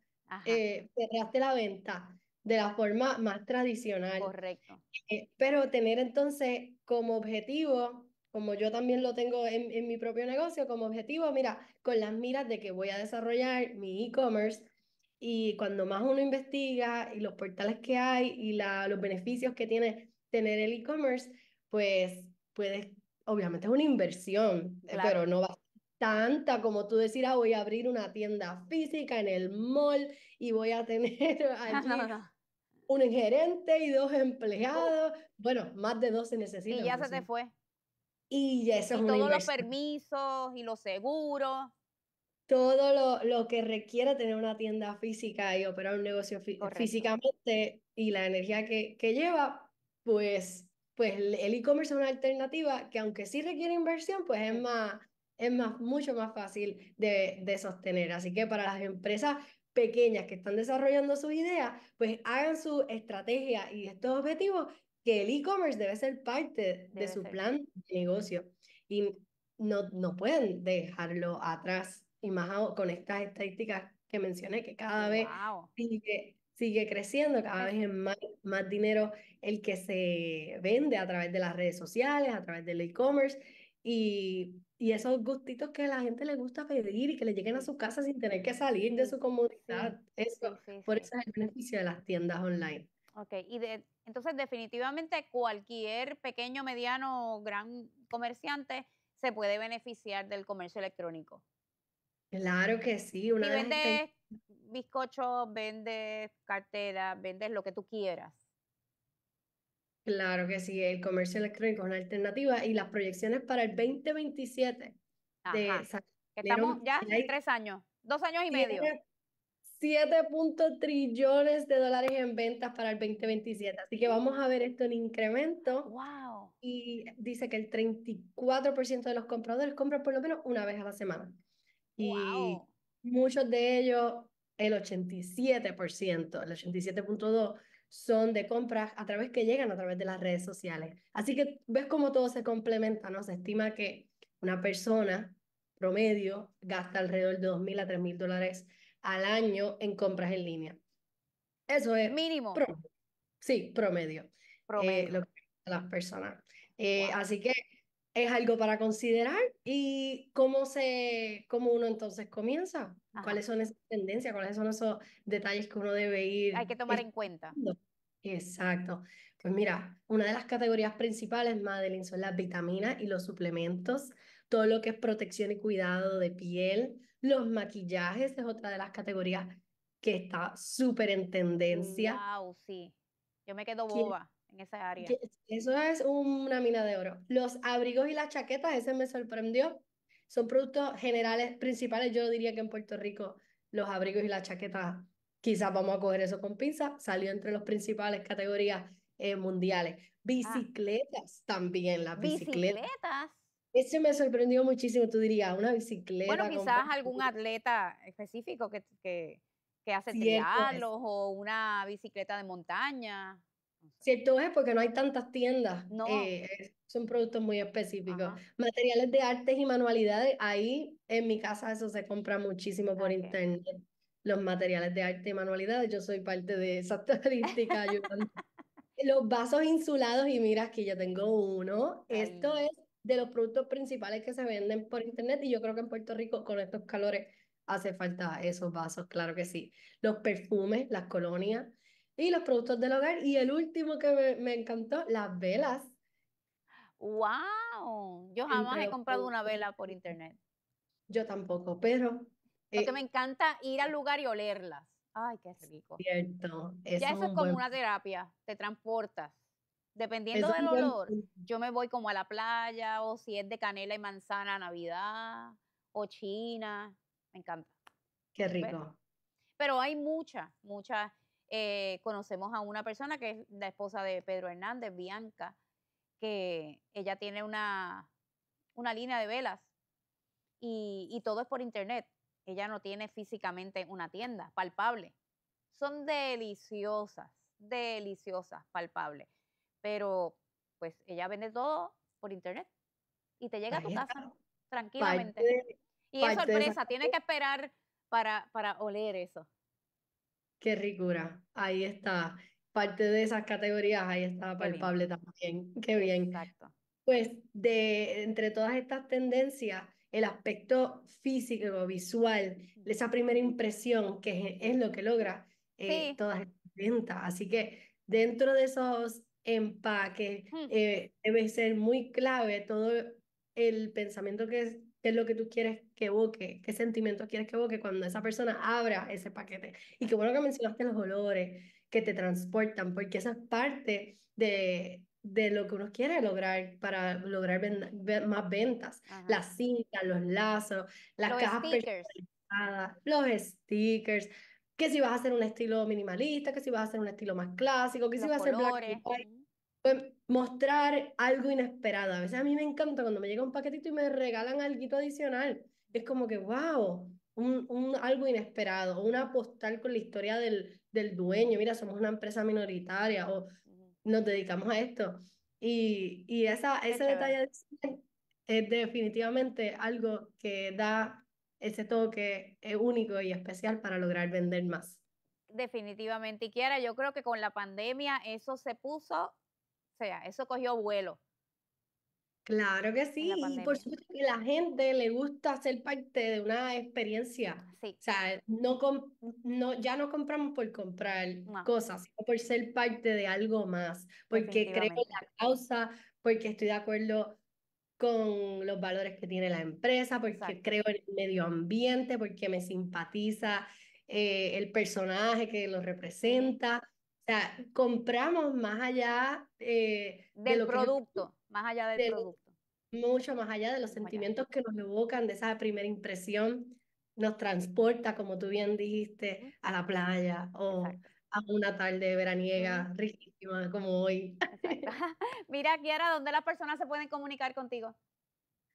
Eh, cerraste la venta de la forma más tradicional. Correcto. Eh, pero tener entonces como objetivo, como yo también lo tengo en, mi propio negocio, como objetivo, mira, con las miras de que voy a desarrollar mi e-commerce y cuando más uno investiga y los portales que hay y los beneficios que tiene tener el e-commerce, pues puedes, obviamente es una inversión, eh, pero no va a tanta como tú decir, ah, voy a abrir una tienda física en el mall y voy a tener un gerente y dos oh. empleados. Bueno, más de dos se necesitan. Y ya se te fue. Y ya eso todos los permisos y los seguros. Todo lo, lo que requiere tener una tienda física y operar un negocio físicamente y la energía que, que lleva, pues, pues el e-commerce es una alternativa que aunque sí requiere inversión, pues es más, es más, mucho más fácil de, de sostener. Así que para las empresas pequeñas que están desarrollando sus ideas, pues hagan su estrategia y estos objetivos que el e-commerce debe ser parte de su plan de negocio y no, no pueden dejarlo atrás y más con estas estadísticas que mencioné que cada vez sigue, creciendo, cada vez es más, más dinero el que se vende a través de las redes sociales, a través del e-commerce y y esos gustitos que a la gente le gusta pedir y que le lleguen a su casa sin tener que salir de su comunidad eso, por eso es el beneficio de las tiendas online. Ok, y de, entonces definitivamente cualquier pequeño, mediano o gran comerciante se puede beneficiar del comercio electrónico. Claro que sí. Una y vendes bizcochos, vendes carteras, vendes lo que tú quieras. Claro que sí, el comercio electrónico es una alternativa y las proyecciones para el 2027 estamos ya en tres años, dos años y medio. 7.3 trillones de dólares en ventas para el 2027. Así que vamos a ver esto en incremento. ¡Wow! Y dice que el 34% de los compradores compran por lo menos una vez a la semana. Y muchos de ellos el 87%, el 87.2% son de compras a través que llegan a través de las redes sociales. Así que ves cómo todo se complementa, ¿no? Se estima que una persona promedio gasta alrededor de 2.000 a 3.000 dólares al año en compras en línea. Eso es... Mínimo. Sí, promedio. Eh, las personas. Eh, así que es algo para considerar y cómo se cómo uno entonces comienza cuáles son esas tendencias cuáles son esos detalles que uno debe ir hay que tomar en cuenta exacto pues mira una de las categorías principales Madeline son las vitaminas y los suplementos todo lo que es protección y cuidado de piel los maquillajes es otra de las categorías que está súper en tendencia wow sí yo me quedo boba en esa área. Eso es una mina de oro. Los abrigos y las chaquetas, ese me sorprendió. Son productos generales, principales, yo diría que en Puerto Rico los abrigos y las chaquetas, quizás vamos a coger eso con pinza, salió entre las principales categorías eh, mundiales. Ah. Bicicletas también, las bicicletas. ¿Bicicletas? Ese me sorprendió muchísimo, tú dirías, una bicicleta. Bueno, quizás algún atleta específico que, que, que hace o una bicicleta de montaña. Cierto es porque no hay tantas tiendas. No. Eh, eh, son productos muy específicos. Materiales de artes y manualidades, ahí en mi casa eso se compra muchísimo por internet. Los materiales de arte y manualidades, yo soy parte de esa estadística. los vasos insulados, y mira, aquí ya tengo uno. Esto es de los productos principales que se venden por internet y yo creo que en Puerto Rico con estos calores hace falta esos vasos, claro que sí. Los perfumes, las colonias, y los productos del hogar. Y el último que me, encantó, las velas. ¡Wow! Yo jamás he comprado una vela por internet. Yo tampoco, pero... Porque eh, me encanta ir al lugar y olerlas. Ay, qué rico. Cierto. ya eso es como una terapia, te transportas. Dependiendo del olor, yo me voy como a la playa o si es de canela y manzana Navidad o China, me encanta. Qué rico. Pero, pero hay muchas, muchas. Eh, conocemos a una persona que es la esposa de Pedro Hernández, Bianca, que ella tiene una, una línea de velas y, todo es por internet. Ella no tiene físicamente una tienda palpable. Son deliciosas, deliciosas, palpables. Pero pues ella vende todo por internet y te llega a tu casa tranquilamente. y es sorpresa, tienes que esperar para, para oler eso. Qué ricura. Ahí está. Parte de esas categorías, ahí está palpable también. Qué bien. Pues de entre todas estas tendencias, el aspecto físico, visual, esa primera impresión, que es, lo que logra eh, todas estas ventas. Así que dentro de esos empaques eh, debe ser muy clave todo el pensamiento que es qué es lo que tú quieres que evoque, qué sentimientos quieres que evoque cuando esa persona abra ese paquete. Y qué bueno que mencionaste los olores que te transportan, porque esa es parte de, de lo que uno quiere lograr para lograr más ventas. Las cintas, los lazos, las cajas los stickers, que si vas a hacer un estilo minimalista, que si vas a hacer un estilo más clásico, que si vas a hacer black pues, mostrar algo inesperado. A veces a mí me encanta cuando me llega un paquetito y me regalan algo adicional. Es como que, wow, un, algo inesperado, una postal con la historia del, del dueño, mira, somos una empresa minoritaria o nos dedicamos a esto. Y, y esa, ese detalle es definitivamente algo que da ese toque único y especial para lograr vender más. Definitivamente. Y Kiara, yo creo que con la pandemia eso se puso sea, eso cogió vuelo. Claro que sí, y por supuesto que la gente le gusta ser parte de una experiencia. O sea, no, no, ya no compramos por comprar cosas, sino por ser parte de algo más, porque creo en la causa, porque estoy de acuerdo con los valores que tiene la empresa, porque creo en el medio ambiente, porque me simpatiza eh, el personaje que lo representa. O sea, compramos más allá eh, del producto, más allá del producto. Mucho más allá de los sentimientos que nos evocan de esa primera impresión, nos transporta, como tú bien dijiste, a la playa o a una tarde veraniega riquísima como hoy. Mira, Kiara, ¿dónde las personas se pueden comunicar contigo?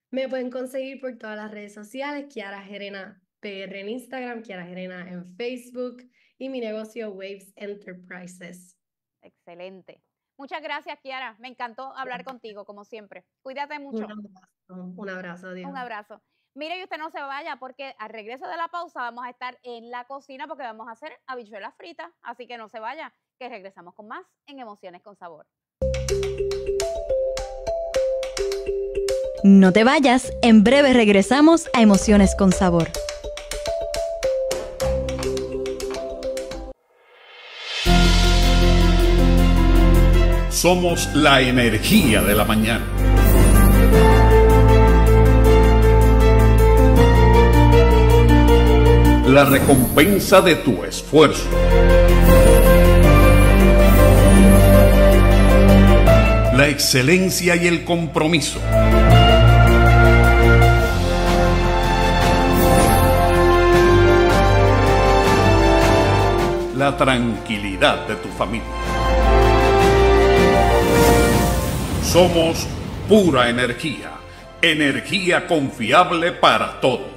Me pueden conseguir por todas las redes sociales, Kiara Gerena PR en Instagram, Kiara serena en Facebook y mi negocio Waves Enterprises. Excelente. Muchas gracias, Kiara. Me encantó hablar contigo, como siempre. Cuídate mucho. Un abrazo. Un abrazo, Dios. Un abrazo. Mire, y usted no se vaya porque al regreso de la pausa vamos a estar en la cocina porque vamos a hacer habichuelas fritas. Así que no se vaya, que regresamos con más en Emociones con Sabor. No te vayas, en breve regresamos a Emociones con Sabor. Somos la energía de la mañana. La recompensa de tu esfuerzo. La excelencia y el compromiso. la tranquilidad de tu familia. Somos pura energía, energía confiable para todos.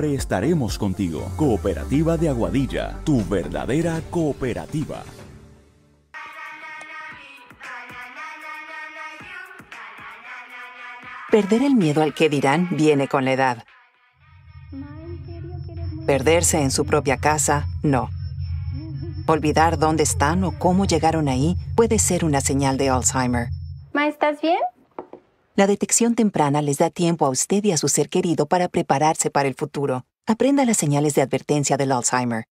estaremos contigo. Cooperativa de Aguadilla, tu verdadera cooperativa. Perder el miedo al que dirán viene con la edad. Perderse en su propia casa, no. Olvidar dónde están o cómo llegaron ahí puede ser una señal de Alzheimer. Ma, ¿estás bien? La detección temprana les da tiempo a usted y a su ser querido para prepararse para el futuro. Aprenda las señales de advertencia del Alzheimer.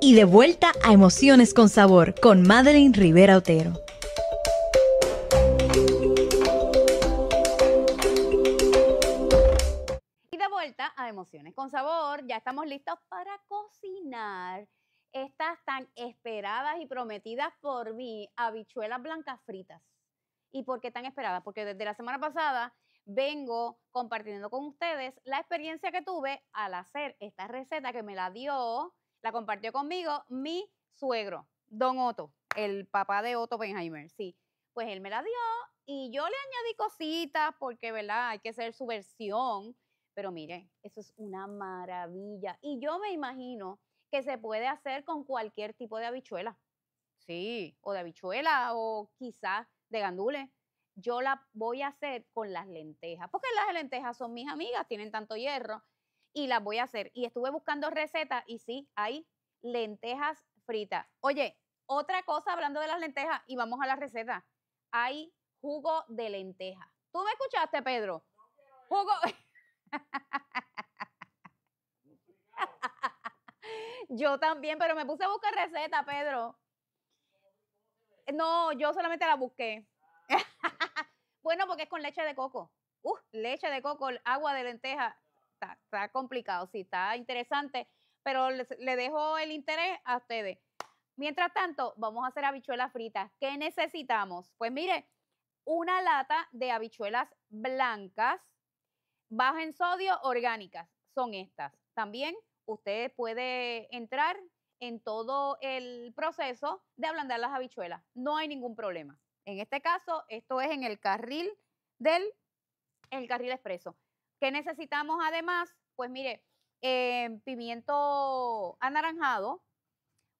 Y de vuelta a Emociones con Sabor con Madeline Rivera Otero. Y de vuelta a Emociones con Sabor, ya estamos listos para cocinar estas tan esperadas y prometidas por mí habichuelas blancas fritas. ¿Y por qué tan esperadas? Porque desde la semana pasada vengo compartiendo con ustedes la experiencia que tuve al hacer esta receta que me la dio, la compartió conmigo mi suegro, don Otto, el papá de Otto Benheimer, sí. Pues él me la dio y yo le añadí cositas porque, ¿verdad? Hay que hacer su versión. Pero miren, eso es una maravilla. Y yo me imagino que se puede hacer con cualquier tipo de habichuela. Sí. O de habichuela o quizás de gandules. Yo la voy a hacer con las lentejas, porque las lentejas son mis amigas, tienen tanto hierro, y las voy a hacer. Y estuve buscando recetas y sí, hay lentejas fritas. Oye, otra cosa hablando de las lentejas, y vamos a la receta. Hay jugo de lenteja. ¿Tú me escuchaste, Pedro? jugo. Yo también, pero me puse a buscar receta, Pedro. No, yo solamente la busqué. bueno, porque es con leche de coco. leche de coco, agua de lenteja. Está, complicado, sí, está interesante. Pero le, dejo el interés a ustedes. Mientras tanto, vamos a hacer habichuelas fritas. ¿Qué necesitamos? Pues mire, una lata de habichuelas blancas, baja en sodio, orgánicas. Son estas. También usted puede entrar en todo el proceso de ablandar las habichuelas. No hay ningún problema. En este caso, esto es en el carril del el carril expreso. ¿Qué necesitamos además? Pues mire, eh, pimiento anaranjado,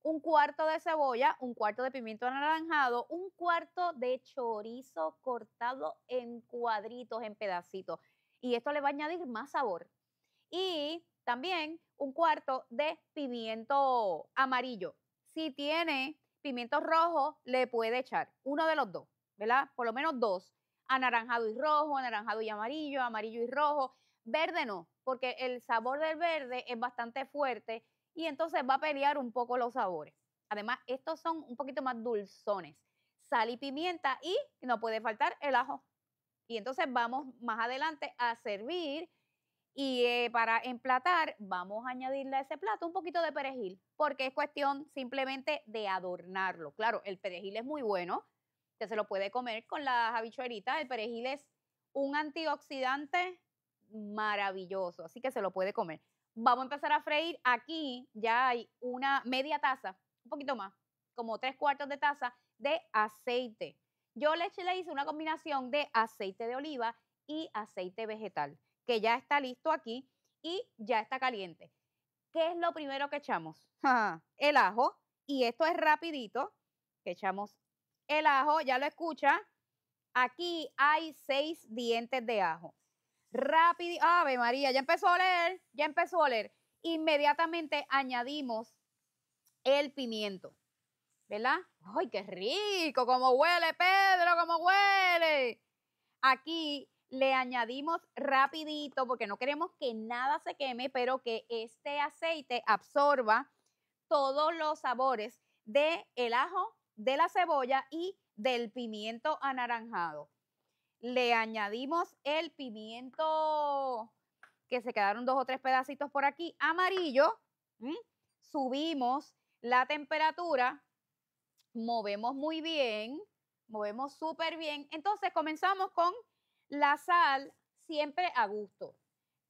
un cuarto de cebolla, un cuarto de pimiento anaranjado, un cuarto de chorizo cortado en cuadritos, en pedacitos. Y esto le va a añadir más sabor. Y también un cuarto de pimiento amarillo. Si tiene pimiento rojo, le puede echar uno de los dos, ¿verdad? Por lo menos dos. Anaranjado y rojo, anaranjado y amarillo, amarillo y rojo. Verde no, porque el sabor del verde es bastante fuerte y entonces va a pelear un poco los sabores. Además, estos son un poquito más dulzones. Sal y pimienta y no puede faltar el ajo. Y entonces vamos más adelante a servir y eh, para emplatar, vamos a añadirle a ese plato un poquito de perejil, porque es cuestión simplemente de adornarlo. Claro, el perejil es muy bueno, se lo puede comer con las habichuelitas. El perejil es un antioxidante maravilloso, así que se lo puede comer. Vamos a empezar a freír. Aquí ya hay una media taza, un poquito más, como tres cuartos de taza de aceite. Yo le, le hice una combinación de aceite de oliva y aceite vegetal que ya está listo aquí y ya está caliente. ¿Qué es lo primero que echamos? el ajo. Y esto es rapidito, que echamos el ajo, ya lo escucha. Aquí hay seis dientes de ajo. Rápido, Ave María, ya empezó a oler, ya empezó a oler. Inmediatamente añadimos el pimiento, ¿verdad? ¡Ay, qué rico! ¡Cómo huele, Pedro! ¡Cómo huele! Aquí le añadimos rapidito porque no queremos que nada se queme, pero que este aceite absorba todos los sabores del el ajo, de la cebolla y del pimiento anaranjado. Le añadimos el pimiento, que se quedaron dos o tres pedacitos por aquí, amarillo. Subimos la temperatura, movemos muy bien, movemos súper bien. Entonces comenzamos con la sal siempre a gusto.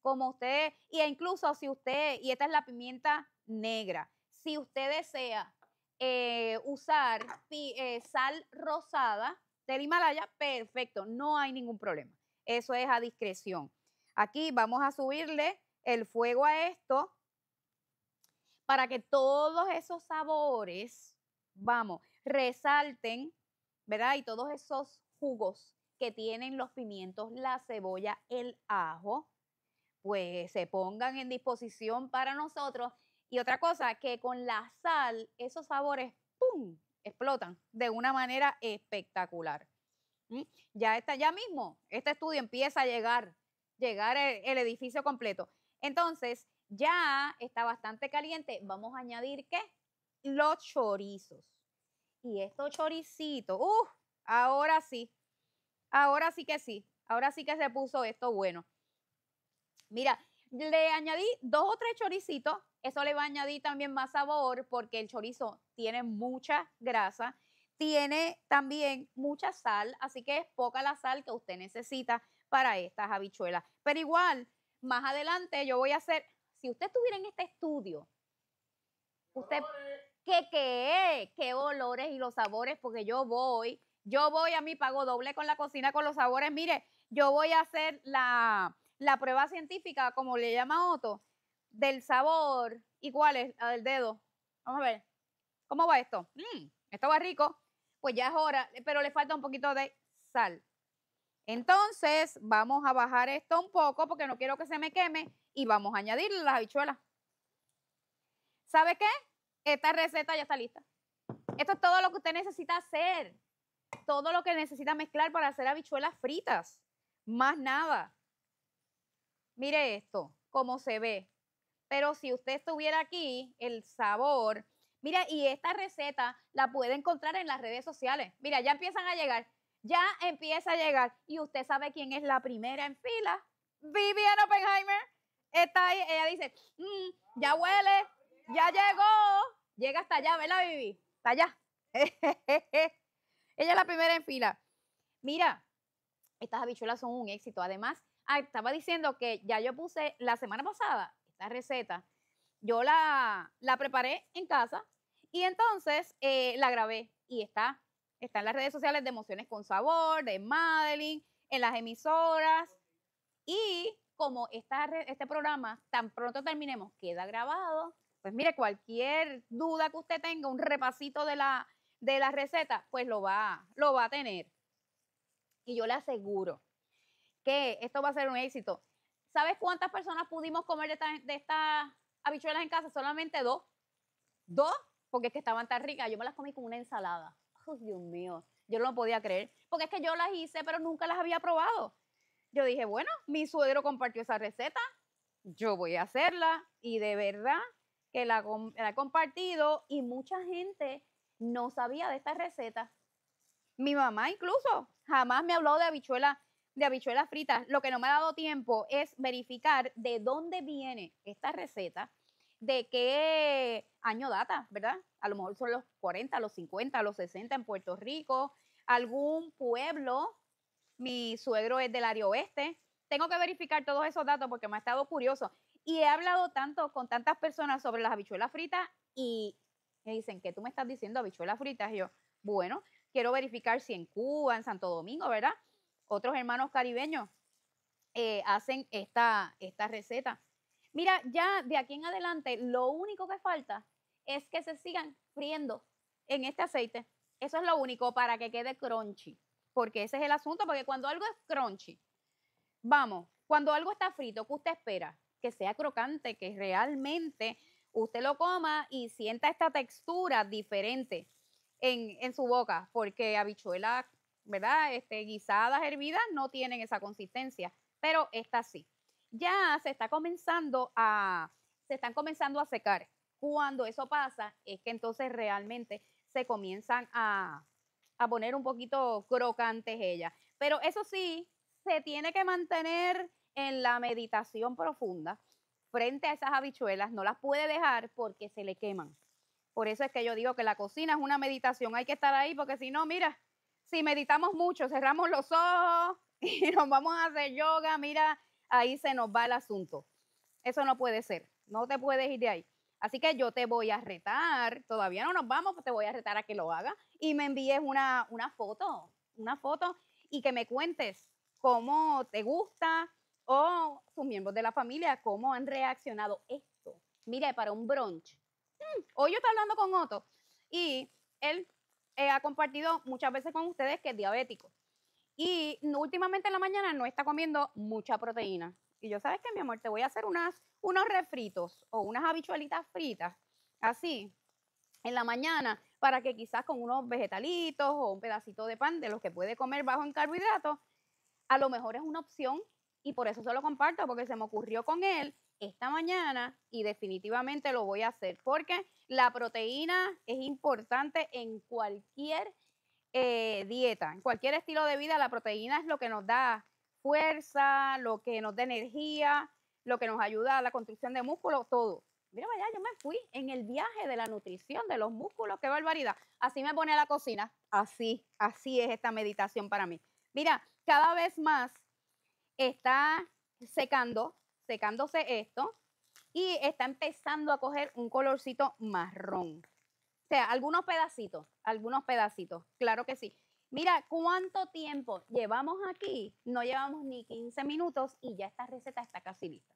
Como usted, e incluso si usted, y esta es la pimienta negra, si usted desea eh, usar eh, sal rosada del Himalaya, perfecto, no hay ningún problema. Eso es a discreción. Aquí vamos a subirle el fuego a esto para que todos esos sabores, vamos, resalten, ¿verdad? Y todos esos jugos que tienen los pimientos, la cebolla, el ajo, pues se pongan en disposición para nosotros. Y otra cosa, que con la sal esos sabores, ¡pum!, explotan de una manera espectacular. ¿Mm? Ya está, ya mismo, este estudio empieza a llegar, llegar el, el edificio completo. Entonces, ya está bastante caliente. Vamos a añadir, ¿qué? Los chorizos. Y estos choricitos, ¡uh! Ahora sí, Ahora sí que sí, ahora sí que se puso esto bueno. Mira, le añadí dos o tres choricitos, eso le va a añadir también más sabor porque el chorizo tiene mucha grasa, tiene también mucha sal, así que es poca la sal que usted necesita para estas habichuelas. Pero igual, más adelante yo voy a hacer, si usted estuviera en este estudio, usted, qué qué, qué olores y los sabores, porque yo voy yo voy a mi pago doble con la cocina, con los sabores. Mire, yo voy a hacer la, prueba científica, como le llama Otto, del sabor. igual cuál es? del dedo. Vamos a ver. ¿Cómo va esto? Mm, esto va rico. Pues ya es hora, pero le falta un poquito de sal. Entonces, vamos a bajar esto un poco porque no quiero que se me queme y vamos a añadirle las habichuelas. ¿Sabe qué? Esta receta ya está lista. Esto es todo lo que usted necesita hacer todo lo que necesita mezclar para hacer habichuelas fritas. Más nada. Mire esto, cómo se ve. Pero si usted estuviera aquí, el sabor. Mira, y esta receta la puede encontrar en las redes sociales. Mira, ya empiezan a llegar. Ya empieza a llegar. Y usted sabe quién es la primera en fila. Viviana Oppenheimer. Está ahí, ella dice, mm, ya huele, ya llegó. Llega hasta allá, ¿verdad, Vivi? está allá. Ella es la primera en fila. Mira, estas habichuelas son un éxito. Además, ah, estaba diciendo que ya yo puse la semana pasada esta receta. Yo la, la preparé en casa y entonces eh, la grabé y está, está en las redes sociales de Emociones con Sabor, de Madeline, en las emisoras. Y como este programa tan pronto terminemos, queda grabado. Pues mire, cualquier duda que usted tenga, un repasito de la, de la receta, pues lo va, lo va a tener. Y yo le aseguro que esto va a ser un éxito. ¿Sabes cuántas personas pudimos comer de, estas habichuelas en casa? Solamente dos. Dos, porque es que estaban tan ricas. Yo me las comí con una ensalada. Oh, Dios mío, yo no lo podía creer. Porque es que yo las hice, pero nunca las había probado. Yo dije, bueno, mi suegro compartió esa receta, yo voy a hacerla. Y de verdad que la, la he compartido y mucha gente no sabía de esta receta. Mi mamá incluso jamás me habló de de habichuelas fritas. Lo que no me ha dado tiempo es verificar de dónde viene esta receta, de qué año data, ¿verdad? A lo mejor son los 40, los 50, los 60 en Puerto Rico, algún pueblo. Mi suegro es del área oeste. Tengo que verificar todos esos datos porque me ha estado curioso. Y he hablado tanto con tantas personas sobre las habichuelas fritas y me dicen, ¿qué tú me estás diciendo? Habichuelas fritas. Y yo, bueno, quiero verificar si en Cuba, en Santo Domingo, ¿verdad? Otros hermanos caribeños eh, hacen esta, esta receta. Mira, ya de aquí en adelante, lo único que falta es que se sigan friendo en este aceite. Eso es lo único para que quede crunchy. Porque ese es el asunto, porque cuando algo es crunchy, vamos, cuando algo está frito, ¿qué usted espera? Que sea crocante, que realmente usted lo coma y sienta esta textura diferente en, su boca, porque habichuelas, ¿verdad? Este, guisadas, hervidas, no tienen esa consistencia, pero esta sí. Ya se está comenzando a, se están comenzando a secar. Cuando eso pasa, es que entonces realmente se comienzan a, a poner un poquito crocantes ellas. Pero eso sí, se tiene que mantener en la meditación profunda frente a esas habichuelas, no las puede dejar porque se le queman. Por eso es que yo digo que la cocina es una meditación, hay que estar ahí porque si no, mira, si meditamos mucho, cerramos los ojos y nos vamos a hacer yoga, mira, ahí se nos va el asunto. Eso no puede ser, no te puedes ir de ahí. Así que yo te voy a retar, todavía no nos vamos, pues te voy a retar a que lo hagas y me envíes una, una foto, una foto y que me cuentes cómo te gusta, o sus miembros de la familia, cómo han reaccionado esto. Mire, para un brunch. Mm, hoy yo estoy hablando con Otto y él eh, ha compartido muchas veces con ustedes que es diabético. Y últimamente en la mañana no está comiendo mucha proteína. Y yo, ¿sabes qué, mi amor? Te voy a hacer unas, unos refritos o unas habichuelitas fritas, así, en la mañana, para que quizás con unos vegetalitos o un pedacito de pan de los que puede comer bajo en carbohidratos, a lo mejor es una opción y por eso se lo comparto, porque se me ocurrió con él esta mañana y definitivamente lo voy a hacer, porque la proteína es importante en cualquier eh, dieta, en cualquier estilo de vida, la proteína es lo que nos da fuerza, lo que nos da energía, lo que nos ayuda a la construcción de músculos, todo. Mira, vaya, yo me fui en el viaje de la nutrición, de los músculos, qué barbaridad. Así me pone la cocina, así, así es esta meditación para mí. Mira, cada vez más está secando, secándose esto y está empezando a coger un colorcito marrón. O sea, algunos pedacitos, algunos pedacitos, claro que sí. Mira cuánto tiempo llevamos aquí, no llevamos ni 15 minutos y ya esta receta está casi lista.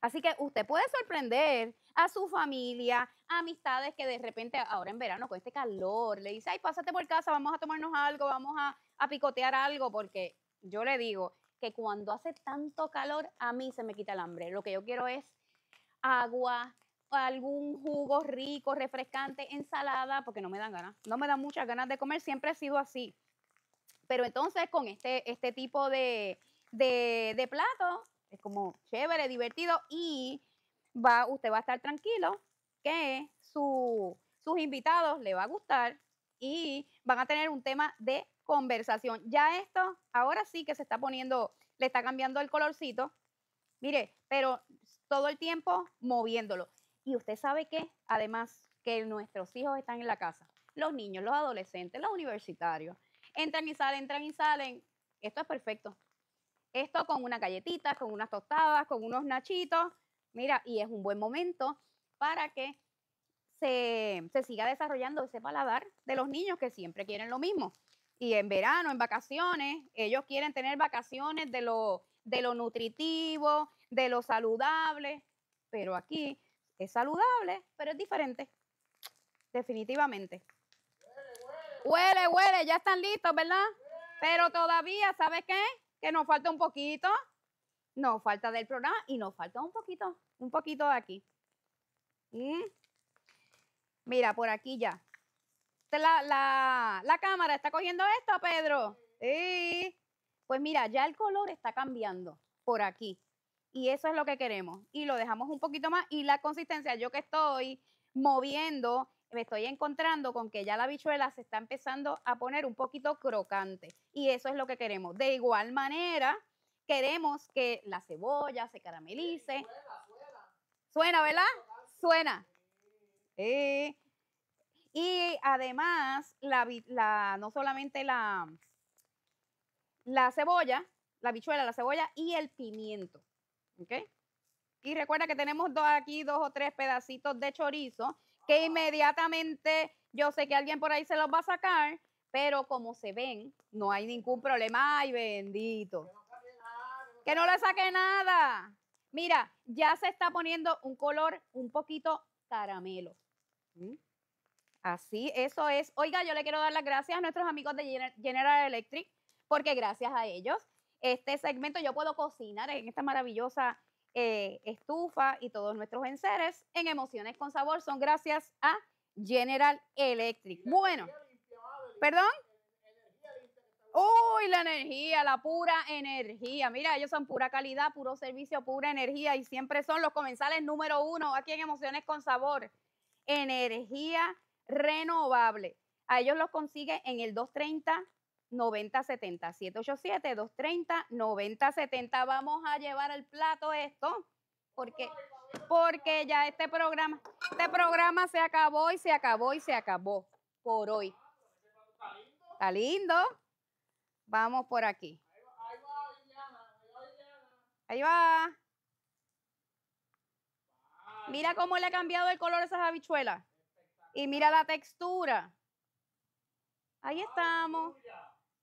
Así que usted puede sorprender a su familia, amistades que de repente ahora en verano con este calor le dice, ay, pásate por casa, vamos a tomarnos algo, vamos a, a picotear algo, porque yo le digo, que cuando hace tanto calor a mí se me quita el hambre. Lo que yo quiero es agua, algún jugo rico, refrescante, ensalada, porque no me dan ganas, no me dan muchas ganas de comer, siempre he sido así. Pero entonces con este, este tipo de, plato, es como chévere, divertido y va, usted va a estar tranquilo que sus invitados le va a gustar y van a tener un tema de conversación. Ya esto, ahora sí que se está poniendo, le está cambiando el colorcito. Mire, pero todo el tiempo moviéndolo. Y usted sabe que, además, que nuestros hijos están en la casa. Los niños, los adolescentes, los universitarios. Entran y salen, entran y salen. Esto es perfecto. Esto con una galletita, con unas tostadas, con unos nachitos. Mira, y es un buen momento para que se, se siga desarrollando ese paladar de los niños que siempre quieren lo mismo y en verano, en vacaciones, ellos quieren tener vacaciones de lo, de lo nutritivo, de lo saludable, pero aquí es saludable, pero es diferente, definitivamente. Huele, huele, ya están listos, ¿verdad? Pero todavía, ¿sabes qué? Que nos falta un poquito, nos falta del programa y nos falta un poquito, un poquito de aquí. Mm. Mira, por aquí ya. Este, la, cámara está cogiendo esto, Pedro. Sí. Pues mira, ya el color está cambiando por aquí. Y eso es lo que queremos. Y lo dejamos un poquito más. Y la consistencia, yo que estoy moviendo, me estoy encontrando con que ya la bichuela se está empezando a poner un poquito crocante. Y eso es lo que queremos. De igual manera, queremos que la cebolla se caramelice. Suena, suena. suena ¿verdad? Suena. Y además, la, la, no solamente la, la cebolla, la bichuela, la cebolla y el pimiento. ¿Ok? Y recuerda que tenemos dos, aquí dos o tres pedacitos de chorizo que inmediatamente yo sé que alguien por ahí se los va a sacar, pero como se ven, no hay ningún problema. ¡Ay, bendito! Que no le saque nada. Mira, ya se está poniendo un color un poquito caramelo. Así, eso es. Oiga, yo le quiero dar las gracias a nuestros amigos de General Electric, porque gracias a ellos, este segmento yo puedo cocinar en esta maravillosa eh, estufa y todos nuestros enseres en Emociones con Sabor son gracias a General Electric. Bueno, ¿perdón? Uy, la energía, la pura energía. Mira, ellos son pura calidad, puro servicio, pura energía y siempre son los comensales número uno aquí en Emociones con Sabor. Energía renovable. A ellos los consigue en el 230 9070 787 230 9070. Vamos a llevar al plato esto porque porque ya este programa este programa se acabó y se acabó y se acabó por hoy. Está lindo. Vamos por aquí. Ahí va. Mira cómo le ha cambiado el color a esas habichuelas. Y mira la textura. Ahí estamos.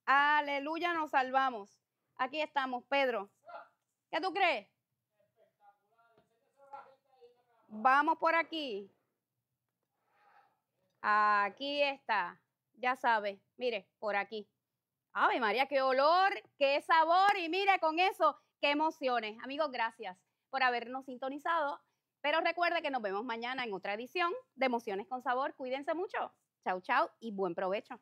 Aleluya, nos salvamos. Aquí estamos, Pedro. ¿Qué tú crees? Vamos por aquí. Aquí está. Ya sabes, Mire, por aquí. Ave María, qué olor, qué sabor. Y mire, con eso, qué emociones. Amigos, gracias por habernos sintonizado. Pero recuerde que nos vemos mañana en otra edición de Emociones con Sabor. Cuídense mucho. Chau, chau y buen provecho.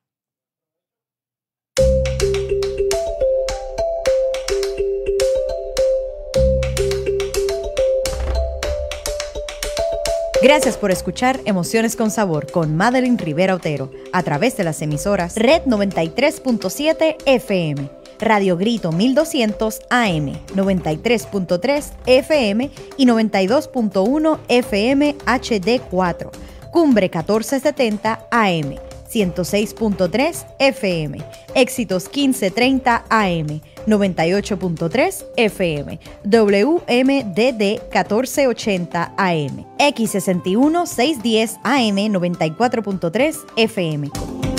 Gracias por escuchar Emociones con Sabor con Madeline Rivera Otero a través de las emisoras Red 93.7 FM. Radio Grito 1200 AM, 93.3 FM y 92.1 FM HD4, Cumbre 1470 AM, 106.3 FM, Éxitos 1530 AM, 98.3 FM, WMDD 1480 AM, X61 610 AM, 94.3 FM.